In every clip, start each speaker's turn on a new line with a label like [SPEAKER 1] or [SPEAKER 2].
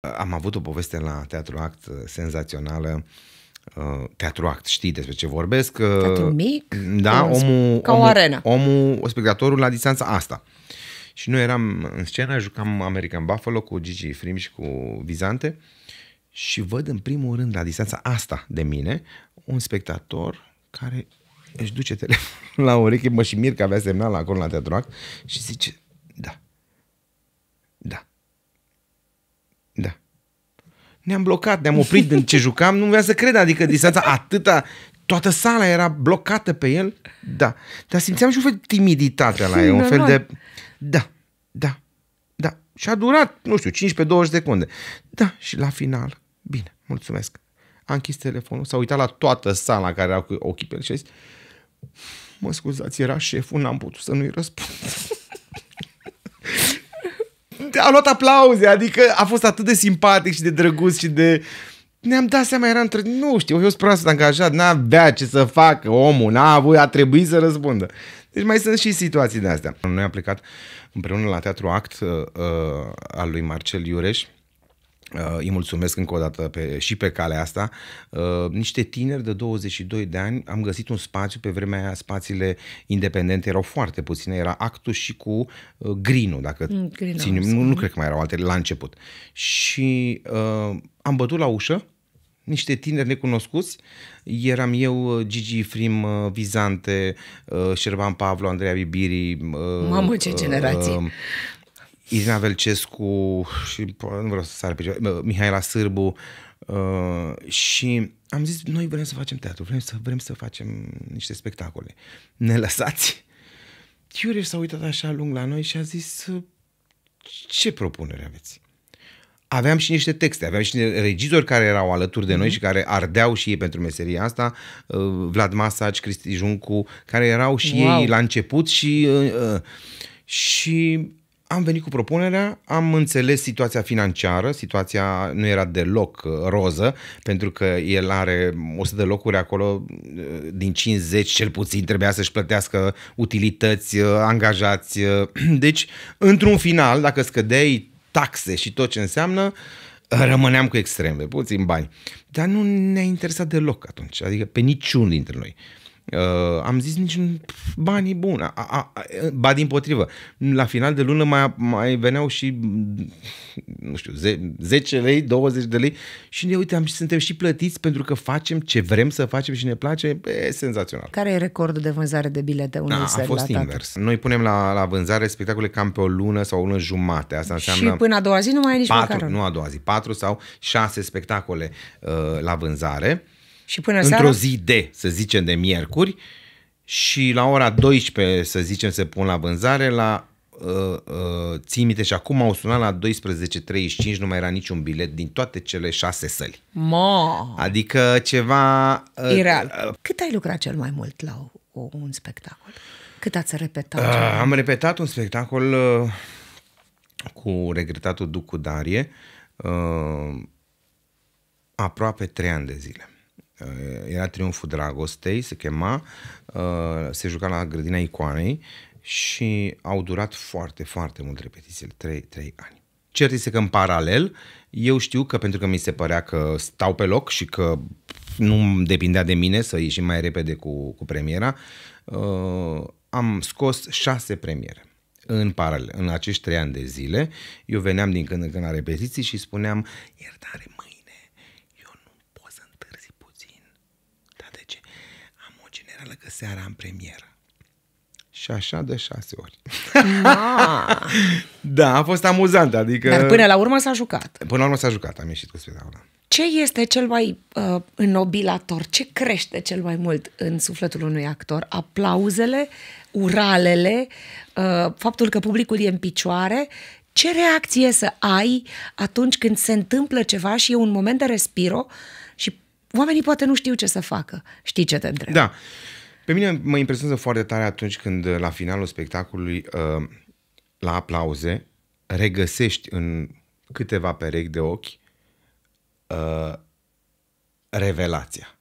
[SPEAKER 1] Uh, am avut o poveste la Teatru Act uh, senzațională uh, teatru act, știi despre ce vorbesc. Teatru mic? Da, omul, ca o omul, arenă. Omul, spectatorul la distanța asta. Și noi eram în scenă, jucam American Buffalo cu Gigi Frim și cu Vizante și văd în primul rând la distanța asta de mine un spectator care își duce telefonul la ureche, mă și mir că avea semnal acolo la teatru act și zice, da, ne-am blocat, ne-am oprit din ce jucam, nu vrea să cred, adică distanța atâta, toată sala era blocată pe el, da. Dar simțeam și un fel de timiditate la el, un fel de... Da, da, da. Și a durat, nu știu, 15-20 secunde. Da, și la final, bine, mulțumesc. A închis telefonul, s-a uitat la toată sala care era cu ochii pe el și a zis, mă scuzați, era șeful, n-am putut să nu-i răspund. a luat aplauze, adică a fost atât de simpatic și de drăguț și de... Ne-am dat seama, era între... Nu știu, eu sunt prost angajat, n-avea ce să facă omul, n-a avut, a trebuit să răspundă. Deci mai sunt și situații de astea. Noi am plecat împreună la Teatru Act uh, uh al lui Marcel Iureș, Uh, îi mulțumesc încă o dată pe, și pe calea asta. Uh, niște tineri de 22 de ani am găsit un spațiu, pe vremea aia spațiile independente erau foarte puține, era actul și cu uh, grinul, dacă mm, Grino, țin, nu, nu cred că mai erau altele la început. Și uh, am bătut la ușă, niște tineri necunoscuți. Eram eu, Gigi Frim, Vizante, Șerban Pavlo, Andreea Bibiri. Mamă, ce uh, Irina Velcescu și nu vreau să sar pe Mihaela Sârbu uh, și am zis, noi vrem să facem teatru, vrem să, vrem să facem niște spectacole. Ne lăsați? Iureș s-a uitat așa lung la noi și a zis, ce propunere aveți? aveam și niște texte, aveam și niște regizori care erau alături de noi mm-hmm. și care ardeau și ei pentru meseria asta, uh, Vlad Masaj, Cristi Juncu, care erau și wow. ei la început și uh, uh, și am venit cu propunerea, am înțeles situația financiară, situația nu era deloc uh, roză, pentru că el are 100 de locuri acolo, uh, din 50 cel puțin trebuia să-și plătească utilități, uh, angajați. Deci, într-un final, dacă scădeai taxe și tot ce înseamnă, rămâneam cu extreme, puțin bani. Dar nu ne-a interesat deloc atunci, adică pe niciun dintre noi. Uh, am zis nici banii buni. A, a, a, ba din potrivă. La final de lună mai, mai veneau și nu știu, 10 lei, 20 de lei și ne uite, am, suntem și plătiți pentru că facem ce vrem să facem și ne place. E senzațional.
[SPEAKER 2] Care e recordul de vânzare de bilete unui da, a, a fost la invers.
[SPEAKER 1] Tata? Noi punem la, la vânzare spectacole cam pe o lună sau o lună jumate. Asta înseamnă și până
[SPEAKER 2] a doua zi nu mai e nici patru, măcar. Nu
[SPEAKER 1] a doua zi, patru sau șase spectacole uh, la vânzare. Și până Într-o seara... zi de, să zicem, de miercuri și la ora 12, să zicem, se pun la vânzare, la Uh, uh, țimite și acum au sunat la 12.35, nu mai era niciun bilet din toate cele șase săli.
[SPEAKER 2] Ma!
[SPEAKER 1] Adică ceva... Uh, Ireal. Uh,
[SPEAKER 2] Cât ai lucrat cel mai mult la o, o, un spectacol? Cât ați repetat? Uh, am
[SPEAKER 1] repetat un spectacol uh, cu regretatul Ducu Darie uh, aproape trei ani de zile. Eh, era Triunful Dragostei, se chema, eh, se juca la grădina icoanei și au durat foarte, foarte mult repetițiile, 3, 3 ani. Cert este că în paralel, eu știu că pentru că mi se părea că stau pe loc și că nu depindea de mine să ieșim mai repede cu, cu premiera, eh, am scos șase premiere în paralel, în acești trei ani de zile, eu veneam din când în când la repetiții și spuneam, iertare seara în premieră. Și așa de șase ori. da, a fost amuzant, adică... Dar până la urmă s-a jucat. Până la urmă s-a jucat, am ieșit cu spitalul. Da.
[SPEAKER 2] Ce este cel mai uh, înnobilator? Ce crește cel mai mult în sufletul unui actor? Aplauzele, uralele, uh, faptul că publicul e în picioare? Ce reacție să ai atunci când se întâmplă ceva și e un moment de respiro și oamenii poate nu știu ce să facă? Știi ce
[SPEAKER 1] te întreb? Da. Uh, pe mine mă impresionează foarte tare atunci când uh, la finalul spectacolului, uh, la aplauze, regăsești în câteva perechi de ochi uh, revelația.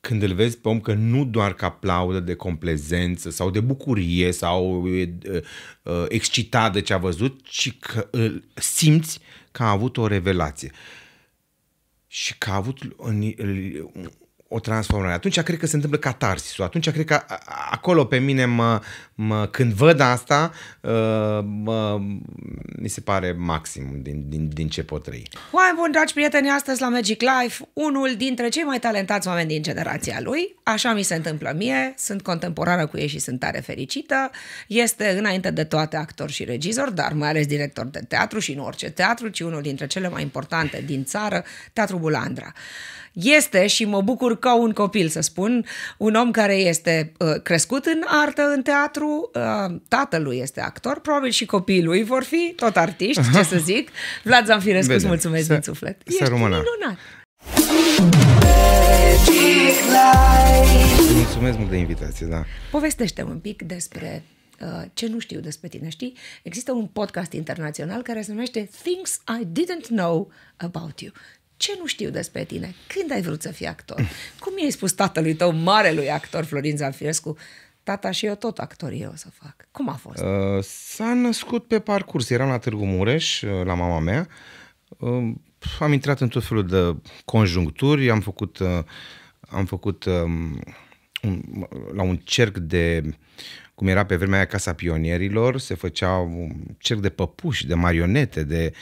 [SPEAKER 1] Când îl vezi pe om că nu doar că aplaudă de complezență sau de bucurie sau e excitat de ce a văzut, ci că îl simți că a avut o revelație și că a avut o transformare. Atunci cred că se întâmplă catarsisul. Atunci cred că acolo pe mine mă, mă, când văd asta, ă, mă, mi se pare maxim din, din, din ce pot trăi. Oameni
[SPEAKER 2] buni, dragi prieteni, astăzi la Magic Life, unul dintre cei mai talentați oameni din generația lui, așa mi se întâmplă mie, sunt contemporană cu ei și sunt tare fericită, este înainte de toate actor și regizor, dar mai ales director de teatru și nu orice teatru, ci unul dintre cele mai importante din țară, Teatru Bulandra este și mă bucur ca un copil să spun, un om care este uh, crescut în artă, în teatru, uh, tatălui este actor, probabil și copiii lui vor fi tot artiști, ce să zic. Vlad Zanfirescu, îți mulțumesc să, din suflet. Ești minunat!
[SPEAKER 1] Mulțumesc mult de invitație, da.
[SPEAKER 2] Povestește un pic despre uh, ce nu știu despre tine. Știi, există un podcast internațional care se numește Things I Didn't Know About You ce nu știu despre tine? Când ai vrut să fii actor? Cum i-ai spus tatălui tău, marelui actor Florin Zanfirescu, tata și eu tot eu o să fac? Cum a
[SPEAKER 1] fost? Uh, s-a născut pe parcurs. Eram la Târgu Mureș, uh, la mama mea. Uh, am intrat în tot felul de conjuncturi, am făcut, uh, am făcut um, un, la un cerc de cum era pe vremea aia Casa Pionierilor, se făcea un cerc de păpuși, de marionete, de...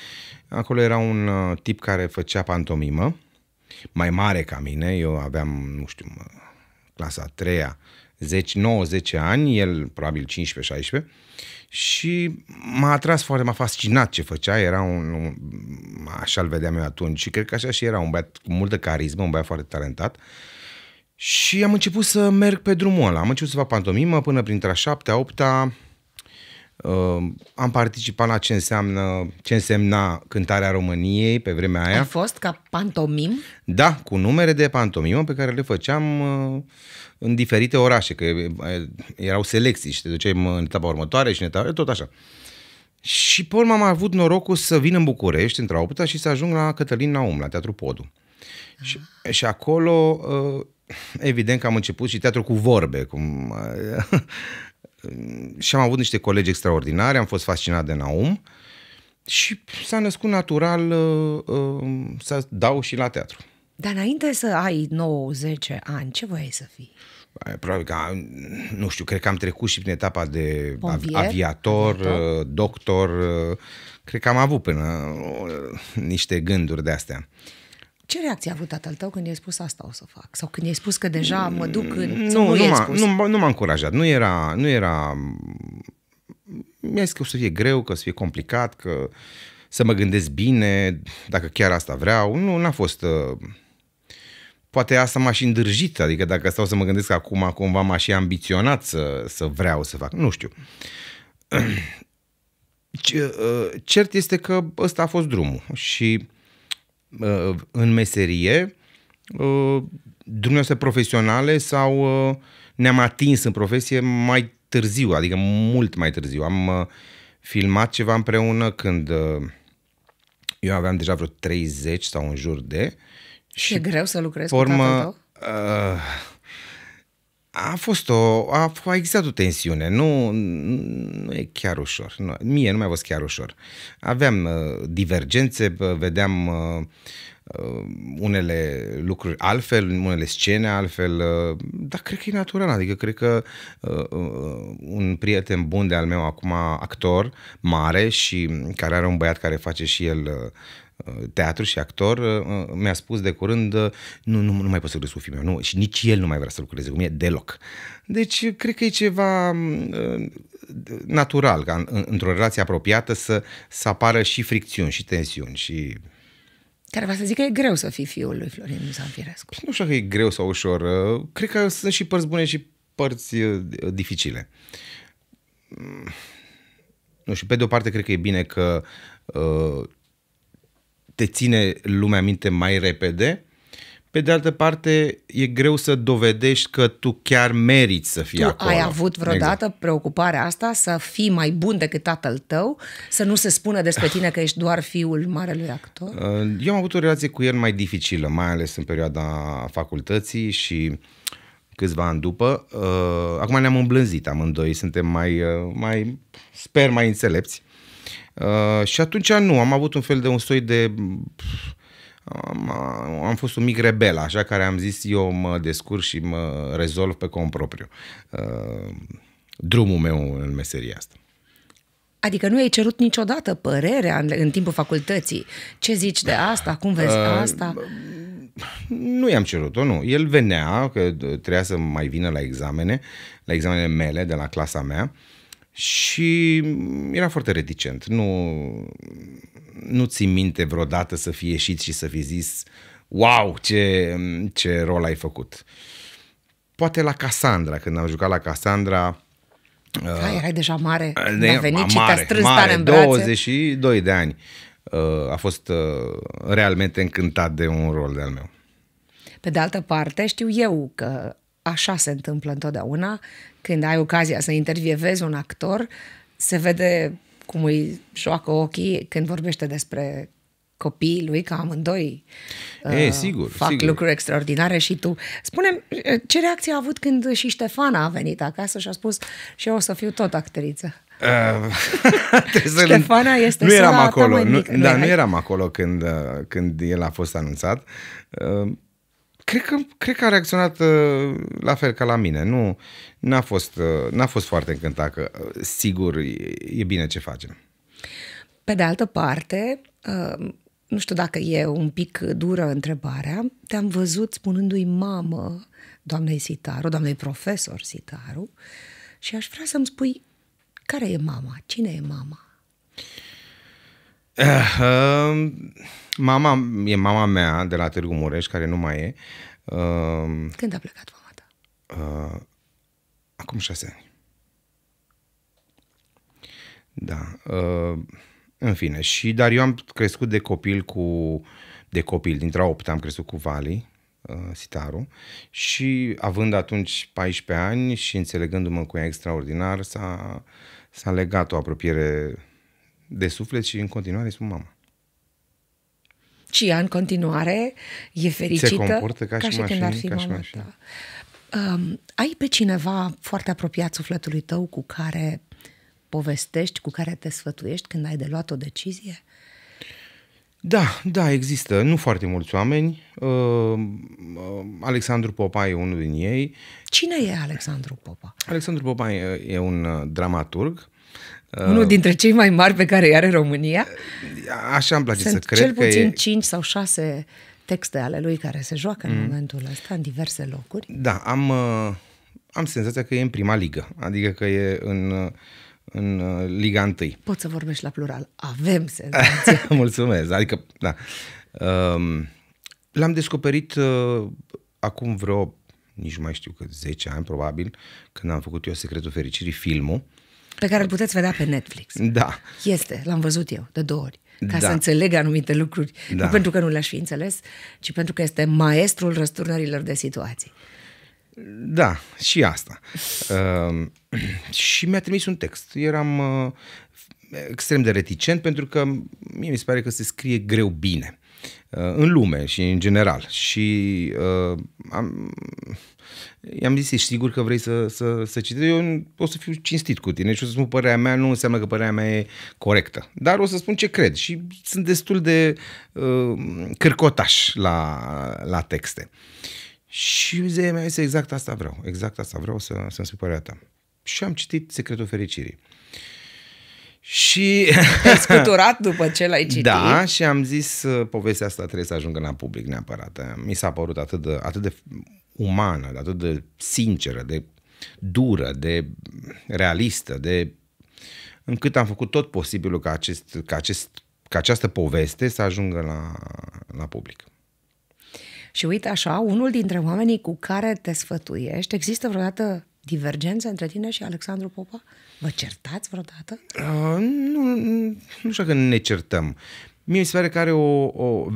[SPEAKER 1] Acolo era un uh, tip care făcea pantomimă, mai mare ca mine, eu aveam, nu știu, clasa a treia, 10, 9-10 ani, el probabil 15-16, și m-a atras foarte, m-a fascinat ce făcea, era un, un așa l vedeam eu atunci și cred că așa și era, un băiat cu multă carismă, un băiat foarte talentat și am început să merg pe drumul ăla. Am început să fac pantomimă până printre a șaptea, opta. Uh, am participat la ce înseamnă, ce însemna cântarea României pe vremea aia. A
[SPEAKER 2] fost ca pantomim?
[SPEAKER 1] Da, cu numere de pantomimă pe care le făceam uh, în diferite orașe, că uh, erau selecții și te duceam în etapa următoare și în etapa, tot așa. Și pe urmă am avut norocul să vin în București, într-a opta, și să ajung la Cătălin Naum, la Teatru Podu. Ah. Și, și acolo uh, evident că am început și teatru cu vorbe, cum... Uh, și am avut niște colegi extraordinari, am fost fascinat de Naum și s-a născut natural uh, uh, să dau și la teatru.
[SPEAKER 2] Dar înainte să ai 9-10 ani, ce voiai să fii?
[SPEAKER 1] Probabil că, nu știu, cred că am trecut și prin etapa de Pompier, aviator, aviator, doctor. Cred că am avut până niște gânduri de astea. Uh,
[SPEAKER 2] ce reacție a avut tatăl tău când i-ai spus asta o să fac? Sau când i-ai spus că deja mă duc
[SPEAKER 1] în... Mm, nu, nu, nu, m-a, nu, nu m-a încurajat. Nu era... Nu era... Mi-a zis că o să fie greu, că o să fie complicat, că să mă gândesc bine, dacă chiar asta vreau. Nu, n-a fost... Uh, poate asta m-a și îndârjit, adică dacă stau să mă gândesc acum, cumva m-a și ambiționat să, să vreau să fac. Nu știu. Uh, cert este că ăsta a fost drumul și Uh, în meserie, uh, dumneavoastră profesionale sau uh, ne-am atins în profesie mai târziu, adică mult mai târziu. Am filmat ceva împreună când eu aveam deja vreo 30 sau în jur de.
[SPEAKER 2] Și e greu să lucrezi formă, cu tatăl
[SPEAKER 1] tău? Uh, a fost o, a, a existat o tensiune, nu, nu e chiar ușor, nu, mie nu mi-a fost chiar ușor. Aveam uh, divergențe, vedeam uh, uh, unele lucruri altfel, unele scene altfel, uh, dar cred că e natural, adică cred că uh, uh un prieten bun de al meu acum, actor mare și mm, care are un băiat care face și el uh, teatru și actor, uh, uh, mi-a spus de curând, uh, nu, nu, nu mai pot să lucrez cu filmul meu, nu, și nici el nu mai vrea să lucreze cu mine deloc. Deci, cred că e ceva mm, natural, ca într-o relație apropiată să, să apară și fricțiuni și tensiuni și
[SPEAKER 2] care va să zic că e greu să fii fiul lui Florin Zanfirescu.
[SPEAKER 1] Păi nu știu că e greu sau ușor. Cred că sunt și părți bune și părți dificile. Mm, nu știu, pe de o parte cred că e bine că te ține lumea minte mai repede, pe de altă parte, e greu să dovedești că tu chiar meriți să fii tu acolo. ai avut vreodată
[SPEAKER 2] exact. preocuparea asta să fii mai bun decât tatăl tău, să nu se spună despre tine că ești doar fiul marelui actor?
[SPEAKER 1] Uh, eu am avut o relație cu el mai dificilă, mai ales în perioada facultății și câțiva ani după. Uh, acum ne-am îmblânzit amândoi, suntem mai, uh, mai sper, mai înțelepți. Uh, și atunci nu, am avut un fel de un soi de... Am, am fost un mic rebel, așa, care am zis eu mă descurc și mă rezolv pe cont propriu. Uh, drumul meu în meseria asta.
[SPEAKER 2] Adică nu ai cerut niciodată părerea în, în timpul facultății. Ce zici de asta? Cum vezi uh, asta?
[SPEAKER 1] Nu i-am cerut-o, nu. El venea, că trebuia să mai vină la examene, la examene mele de la clasa mea. Uh, și era foarte reticent. Nu, nu țin minte vreodată să fi ieșit și să fi zis wow, ce, ce rol ai făcut. Poate la Cassandra, când am jucat la Cassandra, da, uh,
[SPEAKER 2] erai deja mare, de, a venit mare, și te-a strâns mare, tare în brațe.
[SPEAKER 1] 22 de ani. Uh, a fost uh, realmente încântat de un rol de-al meu.
[SPEAKER 2] Pe de altă parte, știu eu că așa se întâmplă întotdeauna când ai ocazia să intervievezi un actor, se vede cum îi joacă ochii când vorbește despre copiii lui, ca amândoi e, uh, sigur, fac sigur. lucruri extraordinare și tu. spune uh, ce reacție a avut când și Ștefana a venit acasă și a spus și eu o să fiu tot actriță?
[SPEAKER 1] Uh, Ștefana este nu eram acolo, nu, da, nu, da, nu eram acolo când, când el a fost anunțat. Uh, cred că, cred că a reacționat uh, la fel ca la mine. Nu, n-a fost, uh, n-a fost foarte încântat că, uh, sigur, e, e bine ce facem.
[SPEAKER 2] Pe de altă parte, uh, nu știu dacă e un pic dură întrebarea, te-am văzut spunându-i mamă doamnei Sitaru, doamnei profesor Sitaru, și aș vrea să-mi spui care e mama, cine e mama?
[SPEAKER 1] Uh, mama, e mama mea de la Târgu Mureș, care nu mai e. Uh, Când a plecat mama ta? Uh, acum șase ani. Da. Uh, în fine. Și, dar eu am crescut de copil cu... De copil, dintre 8 am crescut cu Vali, uh, Sitaru, și având atunci 14 ani și înțelegându-mă cu ea extraordinar, s-a, s-a legat o apropiere de suflet și în continuare îi spun mama.
[SPEAKER 2] Și ea în continuare e fericită Se comportă ca, ca și, mașini, când ar fi ca și Um, ai pe cineva foarte apropiat sufletului tău cu care povestești, cu care te sfătuiești când ai de luat o decizie?
[SPEAKER 1] Da, da, există. Nu foarte mulți oameni. Uh, uh, Alexandru Popa e unul din ei. Cine e Alexandru Popa? Alexandru Popa e, e un ă, dramaturg Uh, Unul dintre
[SPEAKER 2] cei mai mari pe care i are România?
[SPEAKER 1] Uh, așa îmi place Sunt să cred cel puțin cel puțin
[SPEAKER 2] cinci sau șase texte ale lui care se joacă mm. în momentul ăsta în diverse locuri.
[SPEAKER 1] Da, am, uh, am senzația că e în prima ligă, adică că e în, în Liga 1.
[SPEAKER 2] Poți să vorbești la plural. Avem
[SPEAKER 1] senzația. Mulțumesc, adică, da. Um, l-am descoperit acum vreo, nici nu mai știu că 10 ani probabil, când am făcut eu Secretul Fericirii, filmul.
[SPEAKER 2] Pe care îl puteți vedea pe
[SPEAKER 1] Netflix. Da.
[SPEAKER 2] Este, l-am văzut eu, de două ori. Ca da. să înțeleg anumite lucruri. Da. Nu pentru că nu le-aș fi înțeles, ci pentru că este maestrul răsturnărilor de situații.
[SPEAKER 1] Da, și asta. uh, și mi-a trimis un text. Eram uh, extrem de reticent pentru că mie mi se pare că se scrie greu bine. Uh, în lume și în general. Și uh, am, i-am zis, ești sigur că vrei să, să, să citești? Eu o să fiu cinstit cu tine și o să spun părerea mea, nu înseamnă că părerea mea e corectă. Dar o să spun ce cred și sunt destul de uh, cărcotaș la, la texte. Și zeia mea este exact asta vreau, exact asta vreau să, să-mi spui părerea ta. Și am citit Secretul Fericirii. Și... Te-ai scuturat după ce l-ai citit. Da, și am zis uh, povestea asta trebuie să ajungă la public neapărat. Mi s-a părut atât de, atât de umană, atât de sinceră, de dură, de realistă, de încât am făcut tot posibilul ca, acest, ca, acest, ca această poveste să ajungă la, la public.
[SPEAKER 2] Și uite așa, unul dintre oamenii cu care te sfătuiești, există vreodată divergență între tine și Alexandru Popa? Uh, Vă certați vreodată?
[SPEAKER 1] Uh, nu, nu știu că ne certăm. Mie mi se pare că are o, o, uh,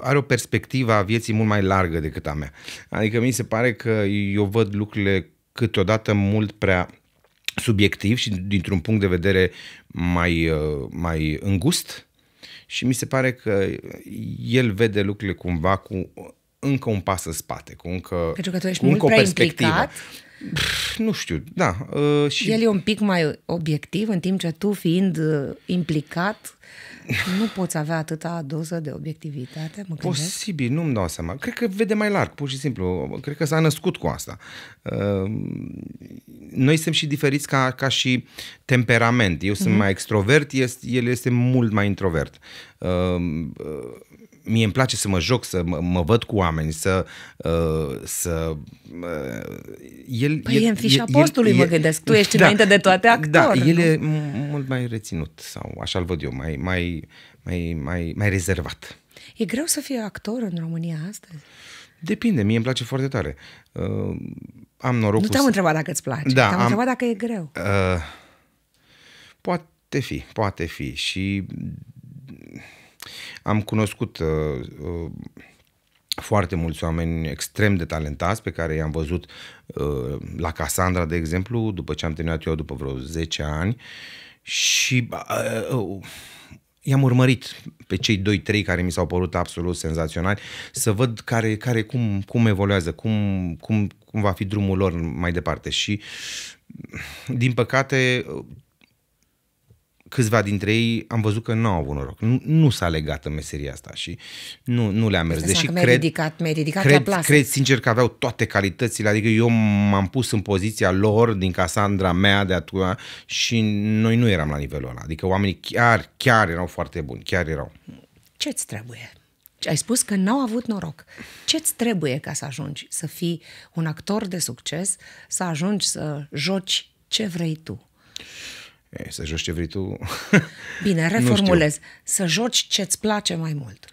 [SPEAKER 1] are o perspectivă a vieții mult mai largă decât a mea. Adică mi se pare că eu văd lucrurile câteodată mult prea subiectiv și dintr-un punct de vedere mai, uh, mai îngust și mi se pare că el vede lucrurile cumva cu încă un pas în spate, cu încă, Pentru că tu ești cu mult încă o perspectivă. Implicat nu știu, da. Uh, și... El e un
[SPEAKER 2] pic mai obiectiv, în timp ce tu, fiind uh, implicat, nu poți avea atâta doză de obiectivitate, mă Posibil,
[SPEAKER 1] nu-mi dau seama. Cred că vede mai larg, pur și simplu. Cred că s-a născut cu asta. Uh, noi suntem și diferiți ca, ca și temperament. Eu sunt mm-hmm. mai extrovert, el este mult mai introvert mie îmi place să mă joc, să mă, mă văd cu oameni, să... Uh, să uh, el, păi el, e în fișa el, postului, el, mă gândesc. Tu ești da, înainte de toate da, actor. Da, el nu? e mult mai reținut, sau așa-l văd eu, mai, mai, mai, mai, mai rezervat.
[SPEAKER 2] E greu să fie actor în România astăzi?
[SPEAKER 1] Depinde, mie îmi place foarte tare. Uh, am norocul Nu te-am să... întrebat dacă îți place, da, te-am am... întrebat dacă e greu. Uh, poate fi, poate fi și am cunoscut uh, uh, foarte mulți oameni extrem de talentați pe care i-am văzut uh, la Cassandra de exemplu, după ce am terminat eu după vreo 10 ani și uh, uh, i-am urmărit pe cei 2-3 care mi s-au părut absolut senzaționali să văd care, care cum, cum evoluează, cum, cum, cum va fi drumul lor mai departe și din păcate câțiva dintre ei am văzut că nu au avut noroc. Nu, nu s-a legat în meseria asta și nu, nu le-a mers. Deși că cred,
[SPEAKER 2] ridicat, ridicat cred, la cred
[SPEAKER 1] sincer că aveau toate calitățile, adică eu m-am pus în poziția lor din Casandra mea de atunci și noi nu eram la nivelul ăla. Adică oamenii chiar, chiar erau foarte buni, chiar erau.
[SPEAKER 2] Ce-ți trebuie? Ai spus că n-au avut noroc. Ce-ți trebuie ca să ajungi să fii un actor de succes, să ajungi să joci ce vrei tu?
[SPEAKER 1] E, să joci ce vrei tu. Bine, reformulez.
[SPEAKER 2] Să joci ce-ți place mai mult.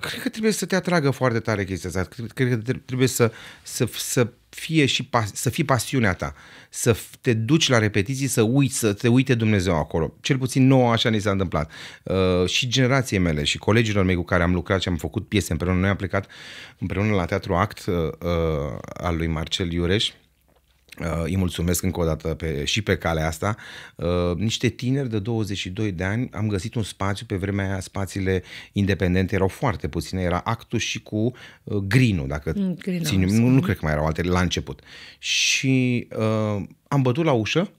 [SPEAKER 1] Cred că trebuie să te atragă foarte tare chestia asta. Cred că trebuie să, să, să fie și pas, să fie pasiunea ta, să te duci la repetiții, să uiți, să te uite Dumnezeu acolo. Cel puțin nouă așa ni s-a întâmplat. Uh, și generației mele și colegilor mei cu care am lucrat și am făcut piese împreună, noi am plecat împreună la Teatru Act uh, uh, al lui Marcel Iureș, uh, Uh, îi mulțumesc încă o dată pe, și pe calea asta. Uh, niște tineri de 22 de ani am găsit un spațiu, pe vremea aia spațiile independente erau foarte puține, era actul și cu uh, grinul, dacă mm, Grino, țin, nu, nu cred că mai erau altele la început. Și uh, am bătut la ușă,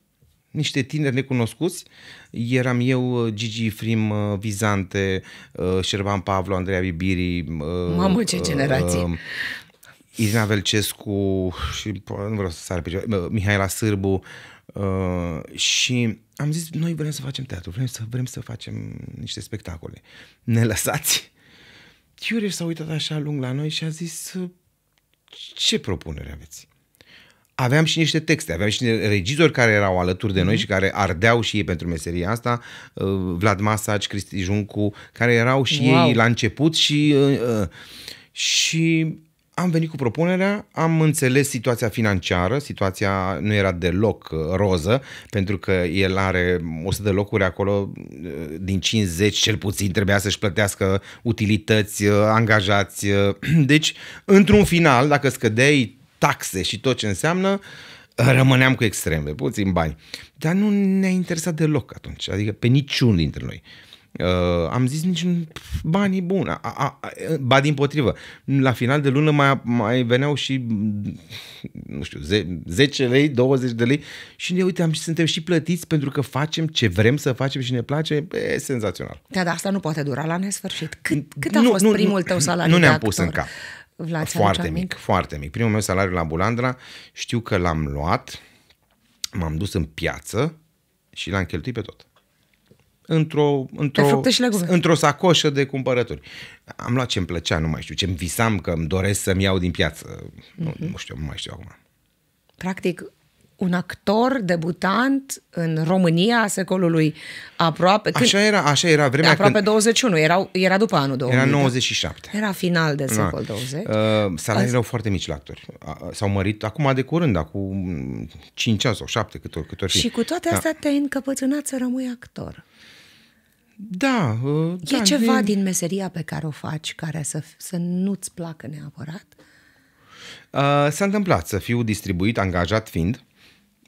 [SPEAKER 1] niște tineri necunoscuți. Eram eu, Gigi Frim, Vizante, Șerban Pavlo, Andreea Bibiri. Mamă, ce Uh, Irina Velcescu și nu vreau să sar pe Mihaela Sârbu uh, și am zis, noi vrem să facem teatru, vrem să, vrem să facem niște spectacole. Ne lăsați? Iureș s-a uitat așa lung la noi și a zis, ce propunere aveți? aveam și niște texte, aveam și niște regizori care erau alături de noi mm-hmm. și care ardeau și ei pentru meseria asta, uh, Vlad Masaj, Cristi Juncu, care erau și wow. ei la început și uh, uh, și am venit cu propunerea, am înțeles situația financiară, situația nu era deloc uh, roză, pentru că el are 100 de locuri acolo, uh, din 50 cel puțin trebuia să-și plătească utilități, uh, angajați. Deci, într-un final, dacă scădeai taxe și tot ce înseamnă, rămâneam cu extreme, puțin bani. Dar nu ne-a interesat deloc atunci, adică pe niciun dintre noi. Uh, am zis nici banii buni. A, a, a, ba din potrivă. La final de lună mai, mai veneau și nu știu, 10 lei, 20 de lei și ne uite, am, suntem și plătiți pentru că facem ce vrem să facem și ne place. E senzațional.
[SPEAKER 2] Da, dar asta nu poate dura la nesfârșit. Cât, cât a nu, fost nu, primul tău salariu Nu ne-am pus în cap. Vlad, foarte mic,
[SPEAKER 1] foarte mic. Primul meu salariu la Bulandra, știu că l-am luat, m-am dus în piață și l-am cheltuit pe tot într-o, într-o, într-o sacoșă de cumpărături. Am luat ce-mi plăcea, nu mai știu, ce-mi visam că îmi doresc să-mi iau din piață. Mm-hmm. Nu, mhm. nu știu, nu mai știu acum.
[SPEAKER 2] Practic, un actor debutant în România a secolului aproape... Când, așa,
[SPEAKER 1] era, așa era vremea Aproape când,
[SPEAKER 2] 21, era, era după anul 2000. Era
[SPEAKER 1] 97.
[SPEAKER 2] Da. Era final de ah. secol da. 20. Uh,
[SPEAKER 1] salarii Azi... erau foarte mici la actori. S-au mărit acum de curând, acum 5 ani sau 7, cât ori, cât ori fi. Și cu toate da. astea
[SPEAKER 2] da. te-ai încăpățânat să rămâi
[SPEAKER 1] actor. Da, uh, da. ceva e... din
[SPEAKER 2] meseria pe care o faci care să, să nu-ți placă neapărat?
[SPEAKER 1] Uh, s-a întâmplat să fiu distribuit, angajat fiind,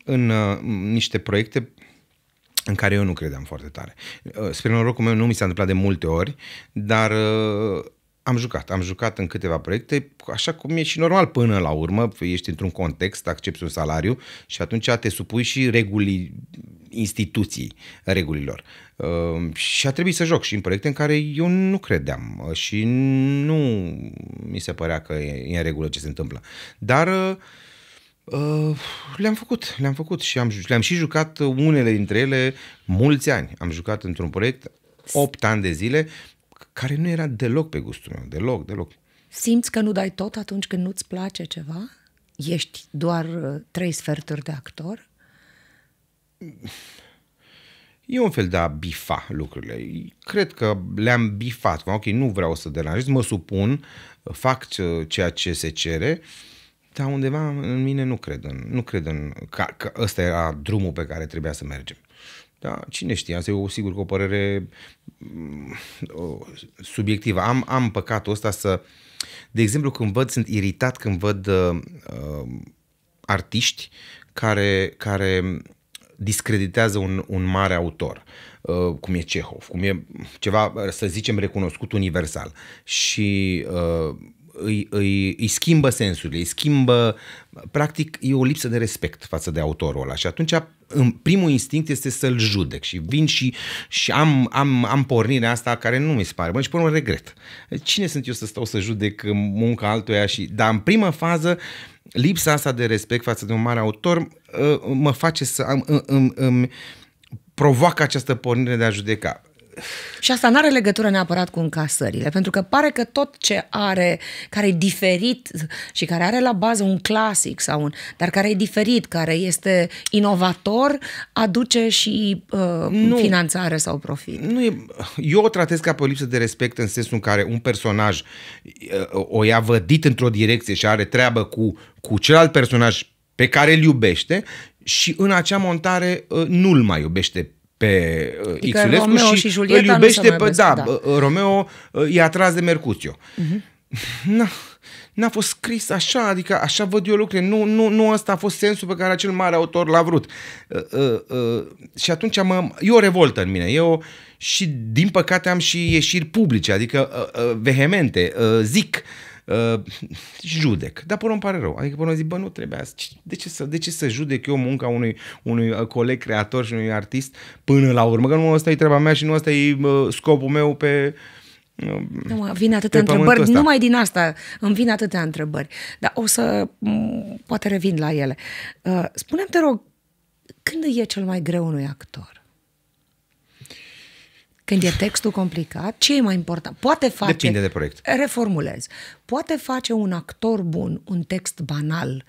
[SPEAKER 1] în uh, niște proiecte în care eu nu credeam foarte tare. Uh, spre norocul meu nu mi s-a întâmplat de multe ori, dar uh, am jucat. Am jucat în câteva proiecte, așa cum e și normal până la urmă, ești într-un context, accepti un salariu și atunci te supui și regulii instituției, regulilor. Uh, Ehm, și a trebuit să joc și în proiecte în care eu nu credeam uh, și nu mi se părea că e în regulă ce se întâmplă. Dar uh, uh, le-am făcut, le-am făcut și am, le-am și jucat unele dintre ele mulți ani. Am jucat într-un proiect 8 ani de zile care nu era deloc pe gustul meu, deloc, deloc.
[SPEAKER 2] Simți că nu dai tot atunci când nu-ți place ceva? Ești doar trei sferturi de actor?
[SPEAKER 1] E un fel de a bifa lucrurile. Cred că le-am bifat. Ok, nu vreau să deranjez, mă supun, fac ceea ce se cere, dar undeva în mine nu cred. În, nu cred în, că, că ăsta era drumul pe care trebuia să mergem. Da, cine știe, asta e o, sigur că o părere mm, subiectivă. Am, am păcatul ăsta să, de exemplu, când văd, sunt iritat când văd uh, uh artiști care, care discreditează un, un mare autor, uh, cum e Cehov, cum e ceva, să zicem, recunoscut universal. Și uh, îi, îi, îi schimbă sensurile, îi schimbă, practic e o lipsă de respect față de autorul ăla și atunci în primul instinct este să-l judec și vin și, și am, am, am pornirea asta care nu mi se pare, bă, și până regret. Cine sunt eu să stau să judec munca altuia și, dar în prima fază uh, lipsa asta de respect față de un mare autor uh, mă face să am, îmi, îmi, îmi provoacă această pornire de a judeca.
[SPEAKER 2] Și asta nu are legătură neapărat cu încasările, pentru că pare că tot ce are, care e diferit și care are la bază un clasic sau un, dar care e diferit, care este inovator, aduce și uh, nu, finanțare sau profit. Nu e,
[SPEAKER 1] eu o tratez ca pe o lipsă de respect în sensul în care un personaj uh, o ia vădit într-o direcție și are treabă cu, cu celălalt personaj pe care îl iubește și în acea montare uh, nu-l mai iubește pe adică uh, Ixulescu Romeo și, și Julieta îl iubește pe, da, da, uh, Romeo e uh, atras de Mercuțiu. Uh-huh. Na, n-a fost scris așa, adică așa văd eu lucrurile. Nu, nu, nu ăsta a fost sensul pe care acel mare autor l-a vrut. Uh, uh, uh, și atunci mă, e o revoltă în mine. Eu și din păcate am și ieșiri publice, adică uh, uh, vehemente. Uh, zic uh, uh, judec. Dar până îmi pare rău. Adică până zic, bă, nu trebuia. De ce să, de ce să judec eu munca unui, unui uh, coleg creator și unui artist până la urmă? Că nu asta e treaba mea și nu asta e uh, scopul meu pe, um,
[SPEAKER 2] nu, vin atâtea întrebări, ăsta. numai din asta îmi vin atâtea întrebări. Dar o să, poate revin la ele. Uh, spune-mi, te rog, când e cel mai greu unui actor? Când e textul complicat, ce e mai important? Poate face... Depinde de proiect. Reformulez. Poate face un actor bun un text banal,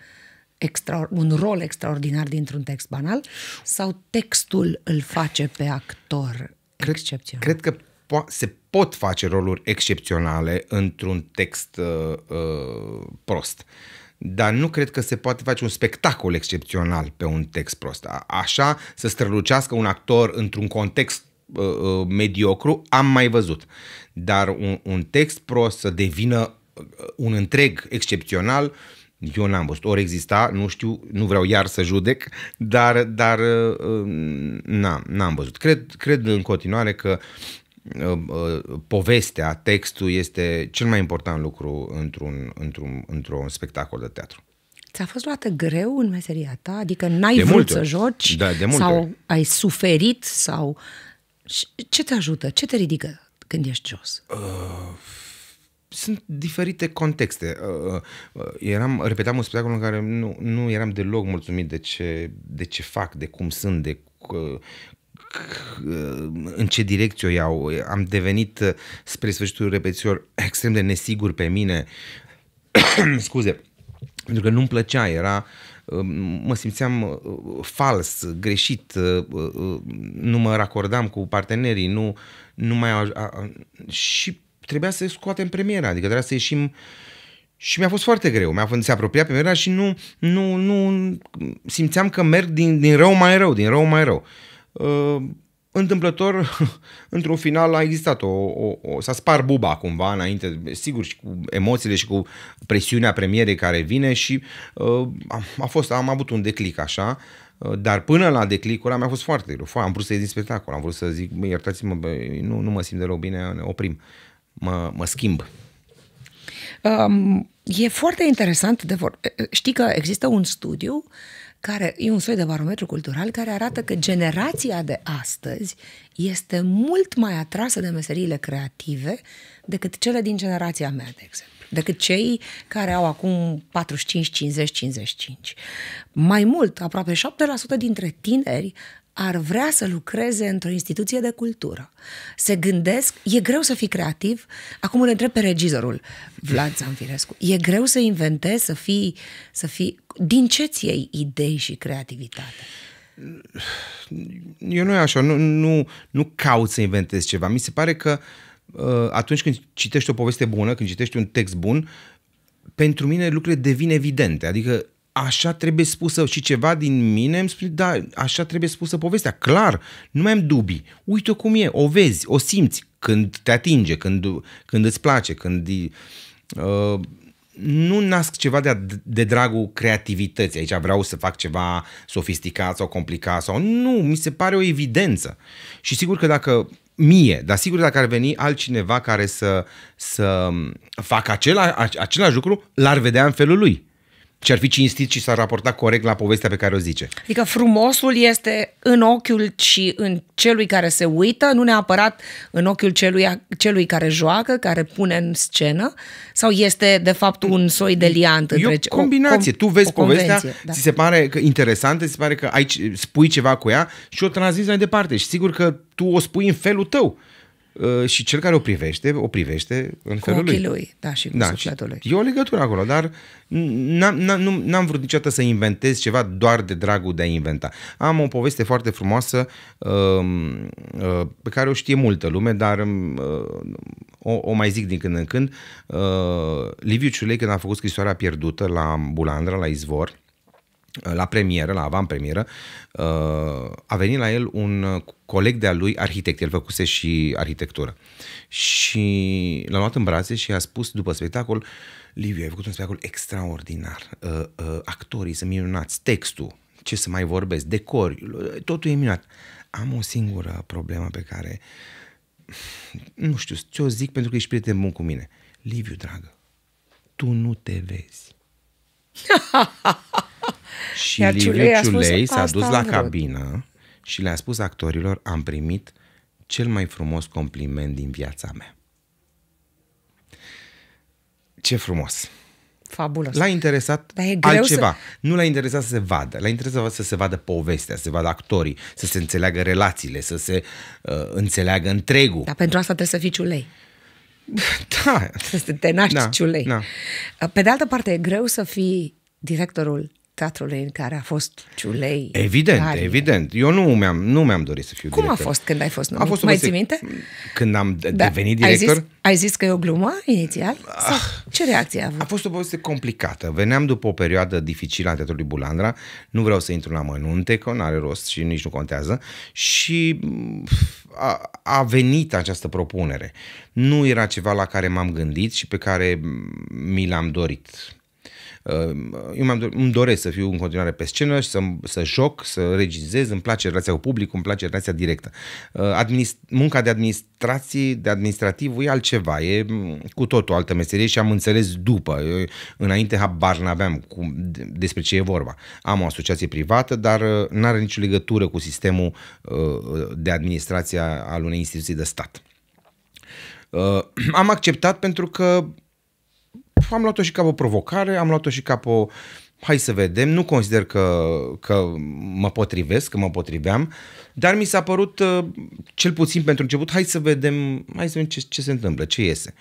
[SPEAKER 2] extra, un rol extraordinar dintr-un text banal, sau textul îl face pe actor cred, excepțional?
[SPEAKER 1] Cred că po- se pot face roluri excepționale într-un text uh, uh, prost dar nu cred că se poate face un spectacol excepțional pe un text prost. Așa să strălucească un actor într-un context Uh, uh, mediocru am mai văzut. Dar un, un text prost să devină uh, un întreg excepțional, eu n-am văzut. Ori exista, nu știu, nu vreau iar să judec, dar, dar uh, na, n-am văzut. Cred, cred în continuare că povestea, textul este cel mai important lucru într-un, într-un, într-un spectacol de teatru.
[SPEAKER 2] Ți-a fost luată greu în meseria ta? Adică n-ai de vrut multe. să joci? Da, de multe. Sau ai suferit? Sau ce te ajută? Ce te ridică când ești jos?
[SPEAKER 1] Uh, sunt diferite contexte. Uh, uh, uh, eram, repetam un spectacol în care nu, nu eram deloc mulțumit de ce, de ce fac, de cum sunt, de uh, în ce direcție o iau. Am devenit uh, spre sfârșitul repetițiilor extrem de nesigur pe mine. Scuze. Pentru că nu-mi plăcea, era uh, mă simțeam uh, fals, greșit, uh, uh, nu mă racordam cu partenerii, nu, nu mai... A, a, și trebuia să scoatem premiera, adică trebuia să ieșim și mi-a fost foarte greu, mi-a fost, se apropia premiera și nu, nu, nu simțeam că merg din, din rău mai rău, din rău mai rău. Uh, întâmplător, într-un final a existat o, o, o s-a spart buba cumva înainte, sigur și cu emoțiile și cu presiunea premierei care vine și uh, a fost, am avut un declic așa, uh, dar până la declicul ăla mi-a fost foarte greu. Am vrut să ies din spectacol, am vrut să zic, bă, iertați-mă, bă, nu, nu mă simt deloc bine, ne oprim, mă, mă schimb.
[SPEAKER 2] Um, e foarte interesant de vor. Știi că există un studiu uh, care e un soi de barometru cultural care arată că generația de astăzi este mult mai atrasă de meseriile creative decât cele din generația mea, de exemplu decât cei care au acum 45, 50, 55. Mai mult, aproape 7% dintre tineri ar vrea să lucreze într-o instituție de cultură. Se gândesc, e greu să fii creativ. Acum îl întreb pe regizorul Vlad Zanfirescu. E greu să inventezi, să fii, să fii... Din ce ți iei idei și creativitate?
[SPEAKER 1] Eu nu e așa, nu, nu, nu caut să inventez ceva. Mi se pare că uh, atunci când citești o poveste bună, când citești un text bun, pentru mine lucrurile devin evidente. Adică așa trebuie spusă și ceva din mine îmi spune, da, așa trebuie spusă povestea, clar, nu mai am dubii, uite-o cum e, o vezi, o simți când te atinge, când, când îți place, când... Uh, nu nasc ceva de, de dragul creativității. Aici vreau să fac ceva sofisticat sau complicat sau nu, mi se pare o evidență. Și sigur că dacă mie, dar sigur dacă ar veni altcineva care să, să facă acela, același lucru, l-ar vedea în felul lui. Ce ar fi cinstit și s-ar raporta corect la povestea pe care o zice.
[SPEAKER 2] Adică frumosul este în ochiul și în celui care se uită, nu neapărat în ochiul celui, celui care joacă, care pune în scenă, sau este de fapt un soi de liant? E între o combinație. O, tu vezi povestea, da. ți se
[SPEAKER 1] pare că interesantă, ți se pare că ai, spui ceva cu ea și o transmiți mai departe. Și sigur că tu o spui în felul tău. Uh, și cel care o privește, o privește în cu felul lui. lui.
[SPEAKER 2] Da, și cu da, sufletul
[SPEAKER 1] lui. E o legătură acolo, dar n-am vrut niciodată să inventez ceva doar de dragul de a inventa. Am o poveste foarte frumoasă um, uh, pe care o știe multă lume, dar um, uh, o, o mai zic din când în când. Liviu Ciulei, când a făcut scrisoarea pierdută la Bulandra, la Izvor, Uh, la premieră, la avant-premieră, uh, a venit la el un uh, coleg de-a lui arhitect, el făcuse și arhitectură. Și l-a luat în brațe și a spus după spectacol, Liviu, ai făcut un spectacol extraordinar, actorii sunt minunați, textul, ce să mai vorbesc, decori, totul e minunat. Am o singură problemă pe care, nu știu, ce o zic pentru că ești prieten bun cu mine. Liviu, dragă, tu nu te vezi. Și Iar Liviu Ciulei, Ciulei s-a dus la cabină și le-a spus actorilor, am primit cel mai frumos compliment din viața mea. Ce frumos!
[SPEAKER 2] Fabulos. L-a interesat Dar e greu altceva. Să...
[SPEAKER 1] Nu l-a interesat să se vadă. L-a interesat să se vadă povestea, să se vadă actorii, să se înțeleagă relațiile, să se uh, înțeleagă întregul. Dar
[SPEAKER 2] pentru asta trebuie să fii ciulei.
[SPEAKER 1] Da.
[SPEAKER 2] Să te naști da, ciulei. Da. Pe de altă parte, e greu să fii directorul teatrului în care a fost Ciulei. Evident, Carie.
[SPEAKER 1] evident. Eu nu mi-am, nu mi-am dorit să fiu Cum director. Cum a fost când ai fost? Nu? A fost mai ții minte? Când am da. devenit director? Ai zis,
[SPEAKER 2] ai zis că e o glumă inițial? Ah. ce reacție a avut?
[SPEAKER 1] A fost o poveste complicată. Veneam după o perioadă dificilă a Teatrului Bulandra. Nu vreau să intru la mănunte, că nu are rost și nici nu contează. Și mm, a, a venit această propunere. Nu era ceva la care m-am gândit și pe care mi l-am dorit eu am îmi doresc să fiu în continuare pe scenă și să, să joc, să regizez, îmi place relația cu publicul, îmi place relația directă. Uh, administ- munca de administrație, de administrativ e altceva, e cu totul altă meserie și am înțeles după. Eu, înainte habar n-aveam despre ce e vorba. Am o asociație privată, dar uh, n-are nicio legătură cu sistemul uh, de administrație al unei instituții de stat. Am acceptat pentru că am luat-o și ca o provocare, am luat-o și ca o... Hai să vedem, nu consider că, că mă potrivesc, că mă potriveam, dar mi s-a părut, uh, cel puțin pentru început, hai să vedem, hai să vedem ce, ce se întâmplă, ce iese.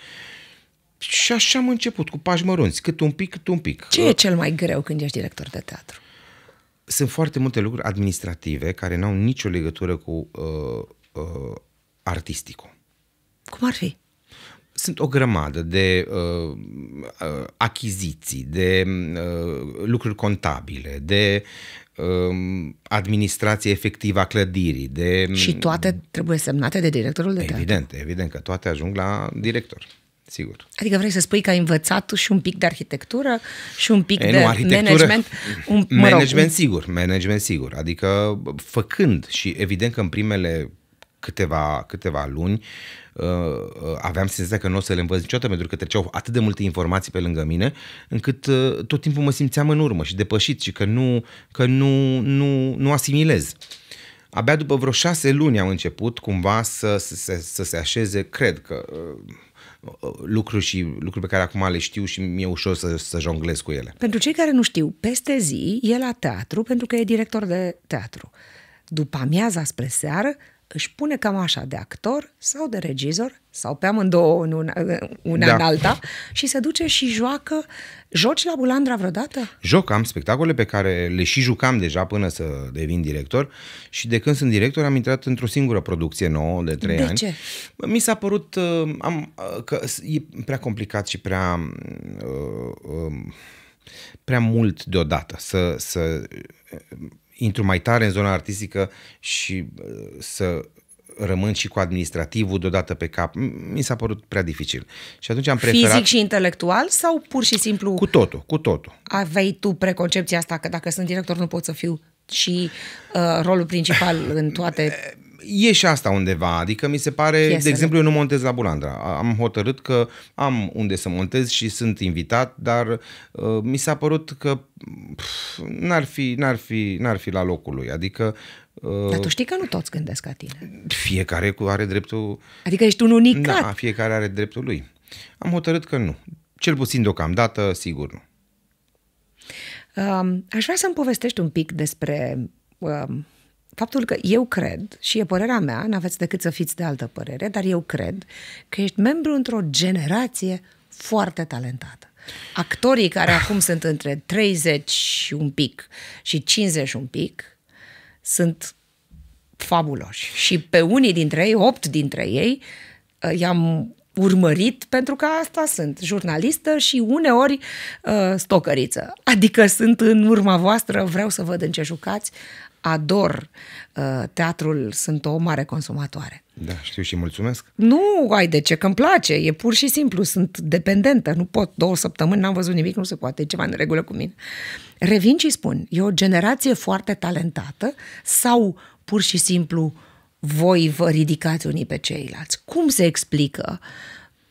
[SPEAKER 1] Și așa am început, cu pași mărunți, cât un pic, cât un pic. Ce e cel mai greu când ești director de teatru? Sunt foarte multe lucruri administrative care n-au nicio legătură cu uh, uh, artisticul. Cum ar fi? sunt o grămadă de uh, uh, achiziții, de uh, lucruri contabile, de uh, administrație efectivă a clădirii. De... Um, și toate
[SPEAKER 2] trebuie semnate de directorul de evident,
[SPEAKER 1] teatru. Evident, evident că toate ajung la director. Sigur.
[SPEAKER 2] Adică vrei să spui că ai învățat și un pic de arhitectură și un pic Ei, de nu, management? Un, mă management rog,
[SPEAKER 1] sigur, management sigur. Adică făcând și evident că în primele câteva, câteva luni uh, Uh, uh, aveam senzația că nu o să le învăț niciodată pentru că treceau atât de multe informații pe lângă mine încât uh, tot timpul mă simțeam în urmă și depășit și că nu, că nu, nu, nu asimilez. Abia după vreo șase luni am început cumva să, să, să, să se așeze, cred că lucruri și lucruri pe care acum le știu și mi-e ușor să, să jonglez cu ele.
[SPEAKER 2] Pentru cei care nu știu, peste zi e la teatru pentru că e director de teatru. După amiaza spre seară își pune cam așa de actor sau de regizor sau pe amândouă în una, una da. în alta și se duce și joacă. Joci la Bulandra vreodată?
[SPEAKER 1] Joc, am spectacole pe care le și jucam deja până să devin director și de când sunt director am intrat într-o singură producție nouă de trei de ani. ce? Mi s-a părut uh, am, uh, că e prea complicat și prea... Uh, uh, prea mult deodată să, să intru mai tare în zona artistică și uh, să rămân și cu administrativul deodată pe cap. Mi s-a părut prea dificil. Și atunci am preferat... Fizic și
[SPEAKER 2] intelectual sau pur și simplu... Cu
[SPEAKER 1] totul, cu totul.
[SPEAKER 2] Aveai tu preconcepția asta că dacă sunt director nu pot să fiu și uh, rolul principal în toate eh,
[SPEAKER 1] e și asta undeva, adică mi se pare, Piesele. de exact. exemplu, eu nu montez la Bulandra. Am hotărât că am unde să montez și sunt invitat, dar uh, mi s-a părut că pf, n-ar, fi, n-ar, fi, n-ar fi la locul lui. Adică uh, dar tu știi
[SPEAKER 2] că nu toți gândesc ca
[SPEAKER 1] tine. Fiecare are dreptul...
[SPEAKER 2] Adică ești un unicat. Da,
[SPEAKER 1] fiecare are dreptul lui. Am hotărât că nu. Cel puțin deocamdată, sigur nu.
[SPEAKER 2] Um, aș vrea să-mi povestești un pic despre um, faptul că eu cred, și e părerea mea, n-aveți decât să fiți de altă părere, dar eu cred că ești membru într-o generație foarte talentată. Actorii care acum sunt între 30 și un pic și 50 un pic sunt fabuloși. Și pe unii dintre ei, opt dintre ei, uh, i-am urmărit pentru că asta sunt, jurnalistă și uneori uh, stocăriță. Adică sunt în urma voastră, vreau să văd în ce jucați, ador uh, teatrul, sunt o mare consumatoare.
[SPEAKER 1] Da, știu și mulțumesc.
[SPEAKER 2] Nu ai de ce, că îmi place, e pur și simplu, sunt dependentă, nu pot, două săptămâni n-am văzut nimic, nu se poate, e ceva în regulă cu mine. Revin și spun, e o generație foarte talentată sau pur și simplu voi vă ridicați unii pe ceilalți? Cum se explică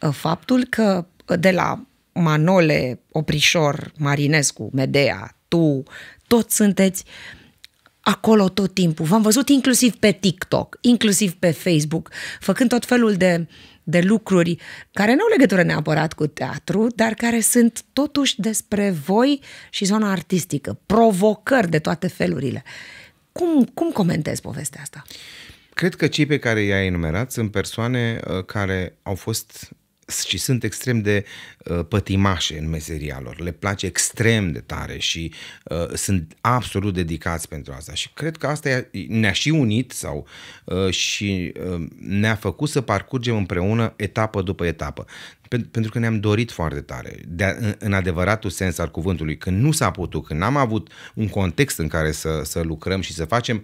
[SPEAKER 2] uh, faptul că uh, de la Manole, Oprișor, Marinescu, Medea, tu, toți sunteți uh, acolo tot timpul. V-am văzut inclusiv pe TikTok, inclusiv pe Facebook, făcând tot felul de, de lucruri care nu au legătură neapărat cu teatru, dar care sunt totuși despre voi și zona artistică, provocări de toate felurile. Cum, cum comentezi povestea asta?
[SPEAKER 1] Cred că cei pe care i-ai enumerat sunt persoane uh, care au fost și sunt extrem de uh, pătimașe în meseria lor. Le place extrem de tare și uh, sunt absolut dedicați pentru asta. Și cred că asta ne-a și unit sau uh, și uh, ne-a făcut să parcurgem împreună etapă după etapă. Pentru că ne-am dorit foarte tare, de, în, în adevăratul sens al cuvântului, când nu s-a putut, când n-am avut un context în care să, să lucrăm și să facem uh,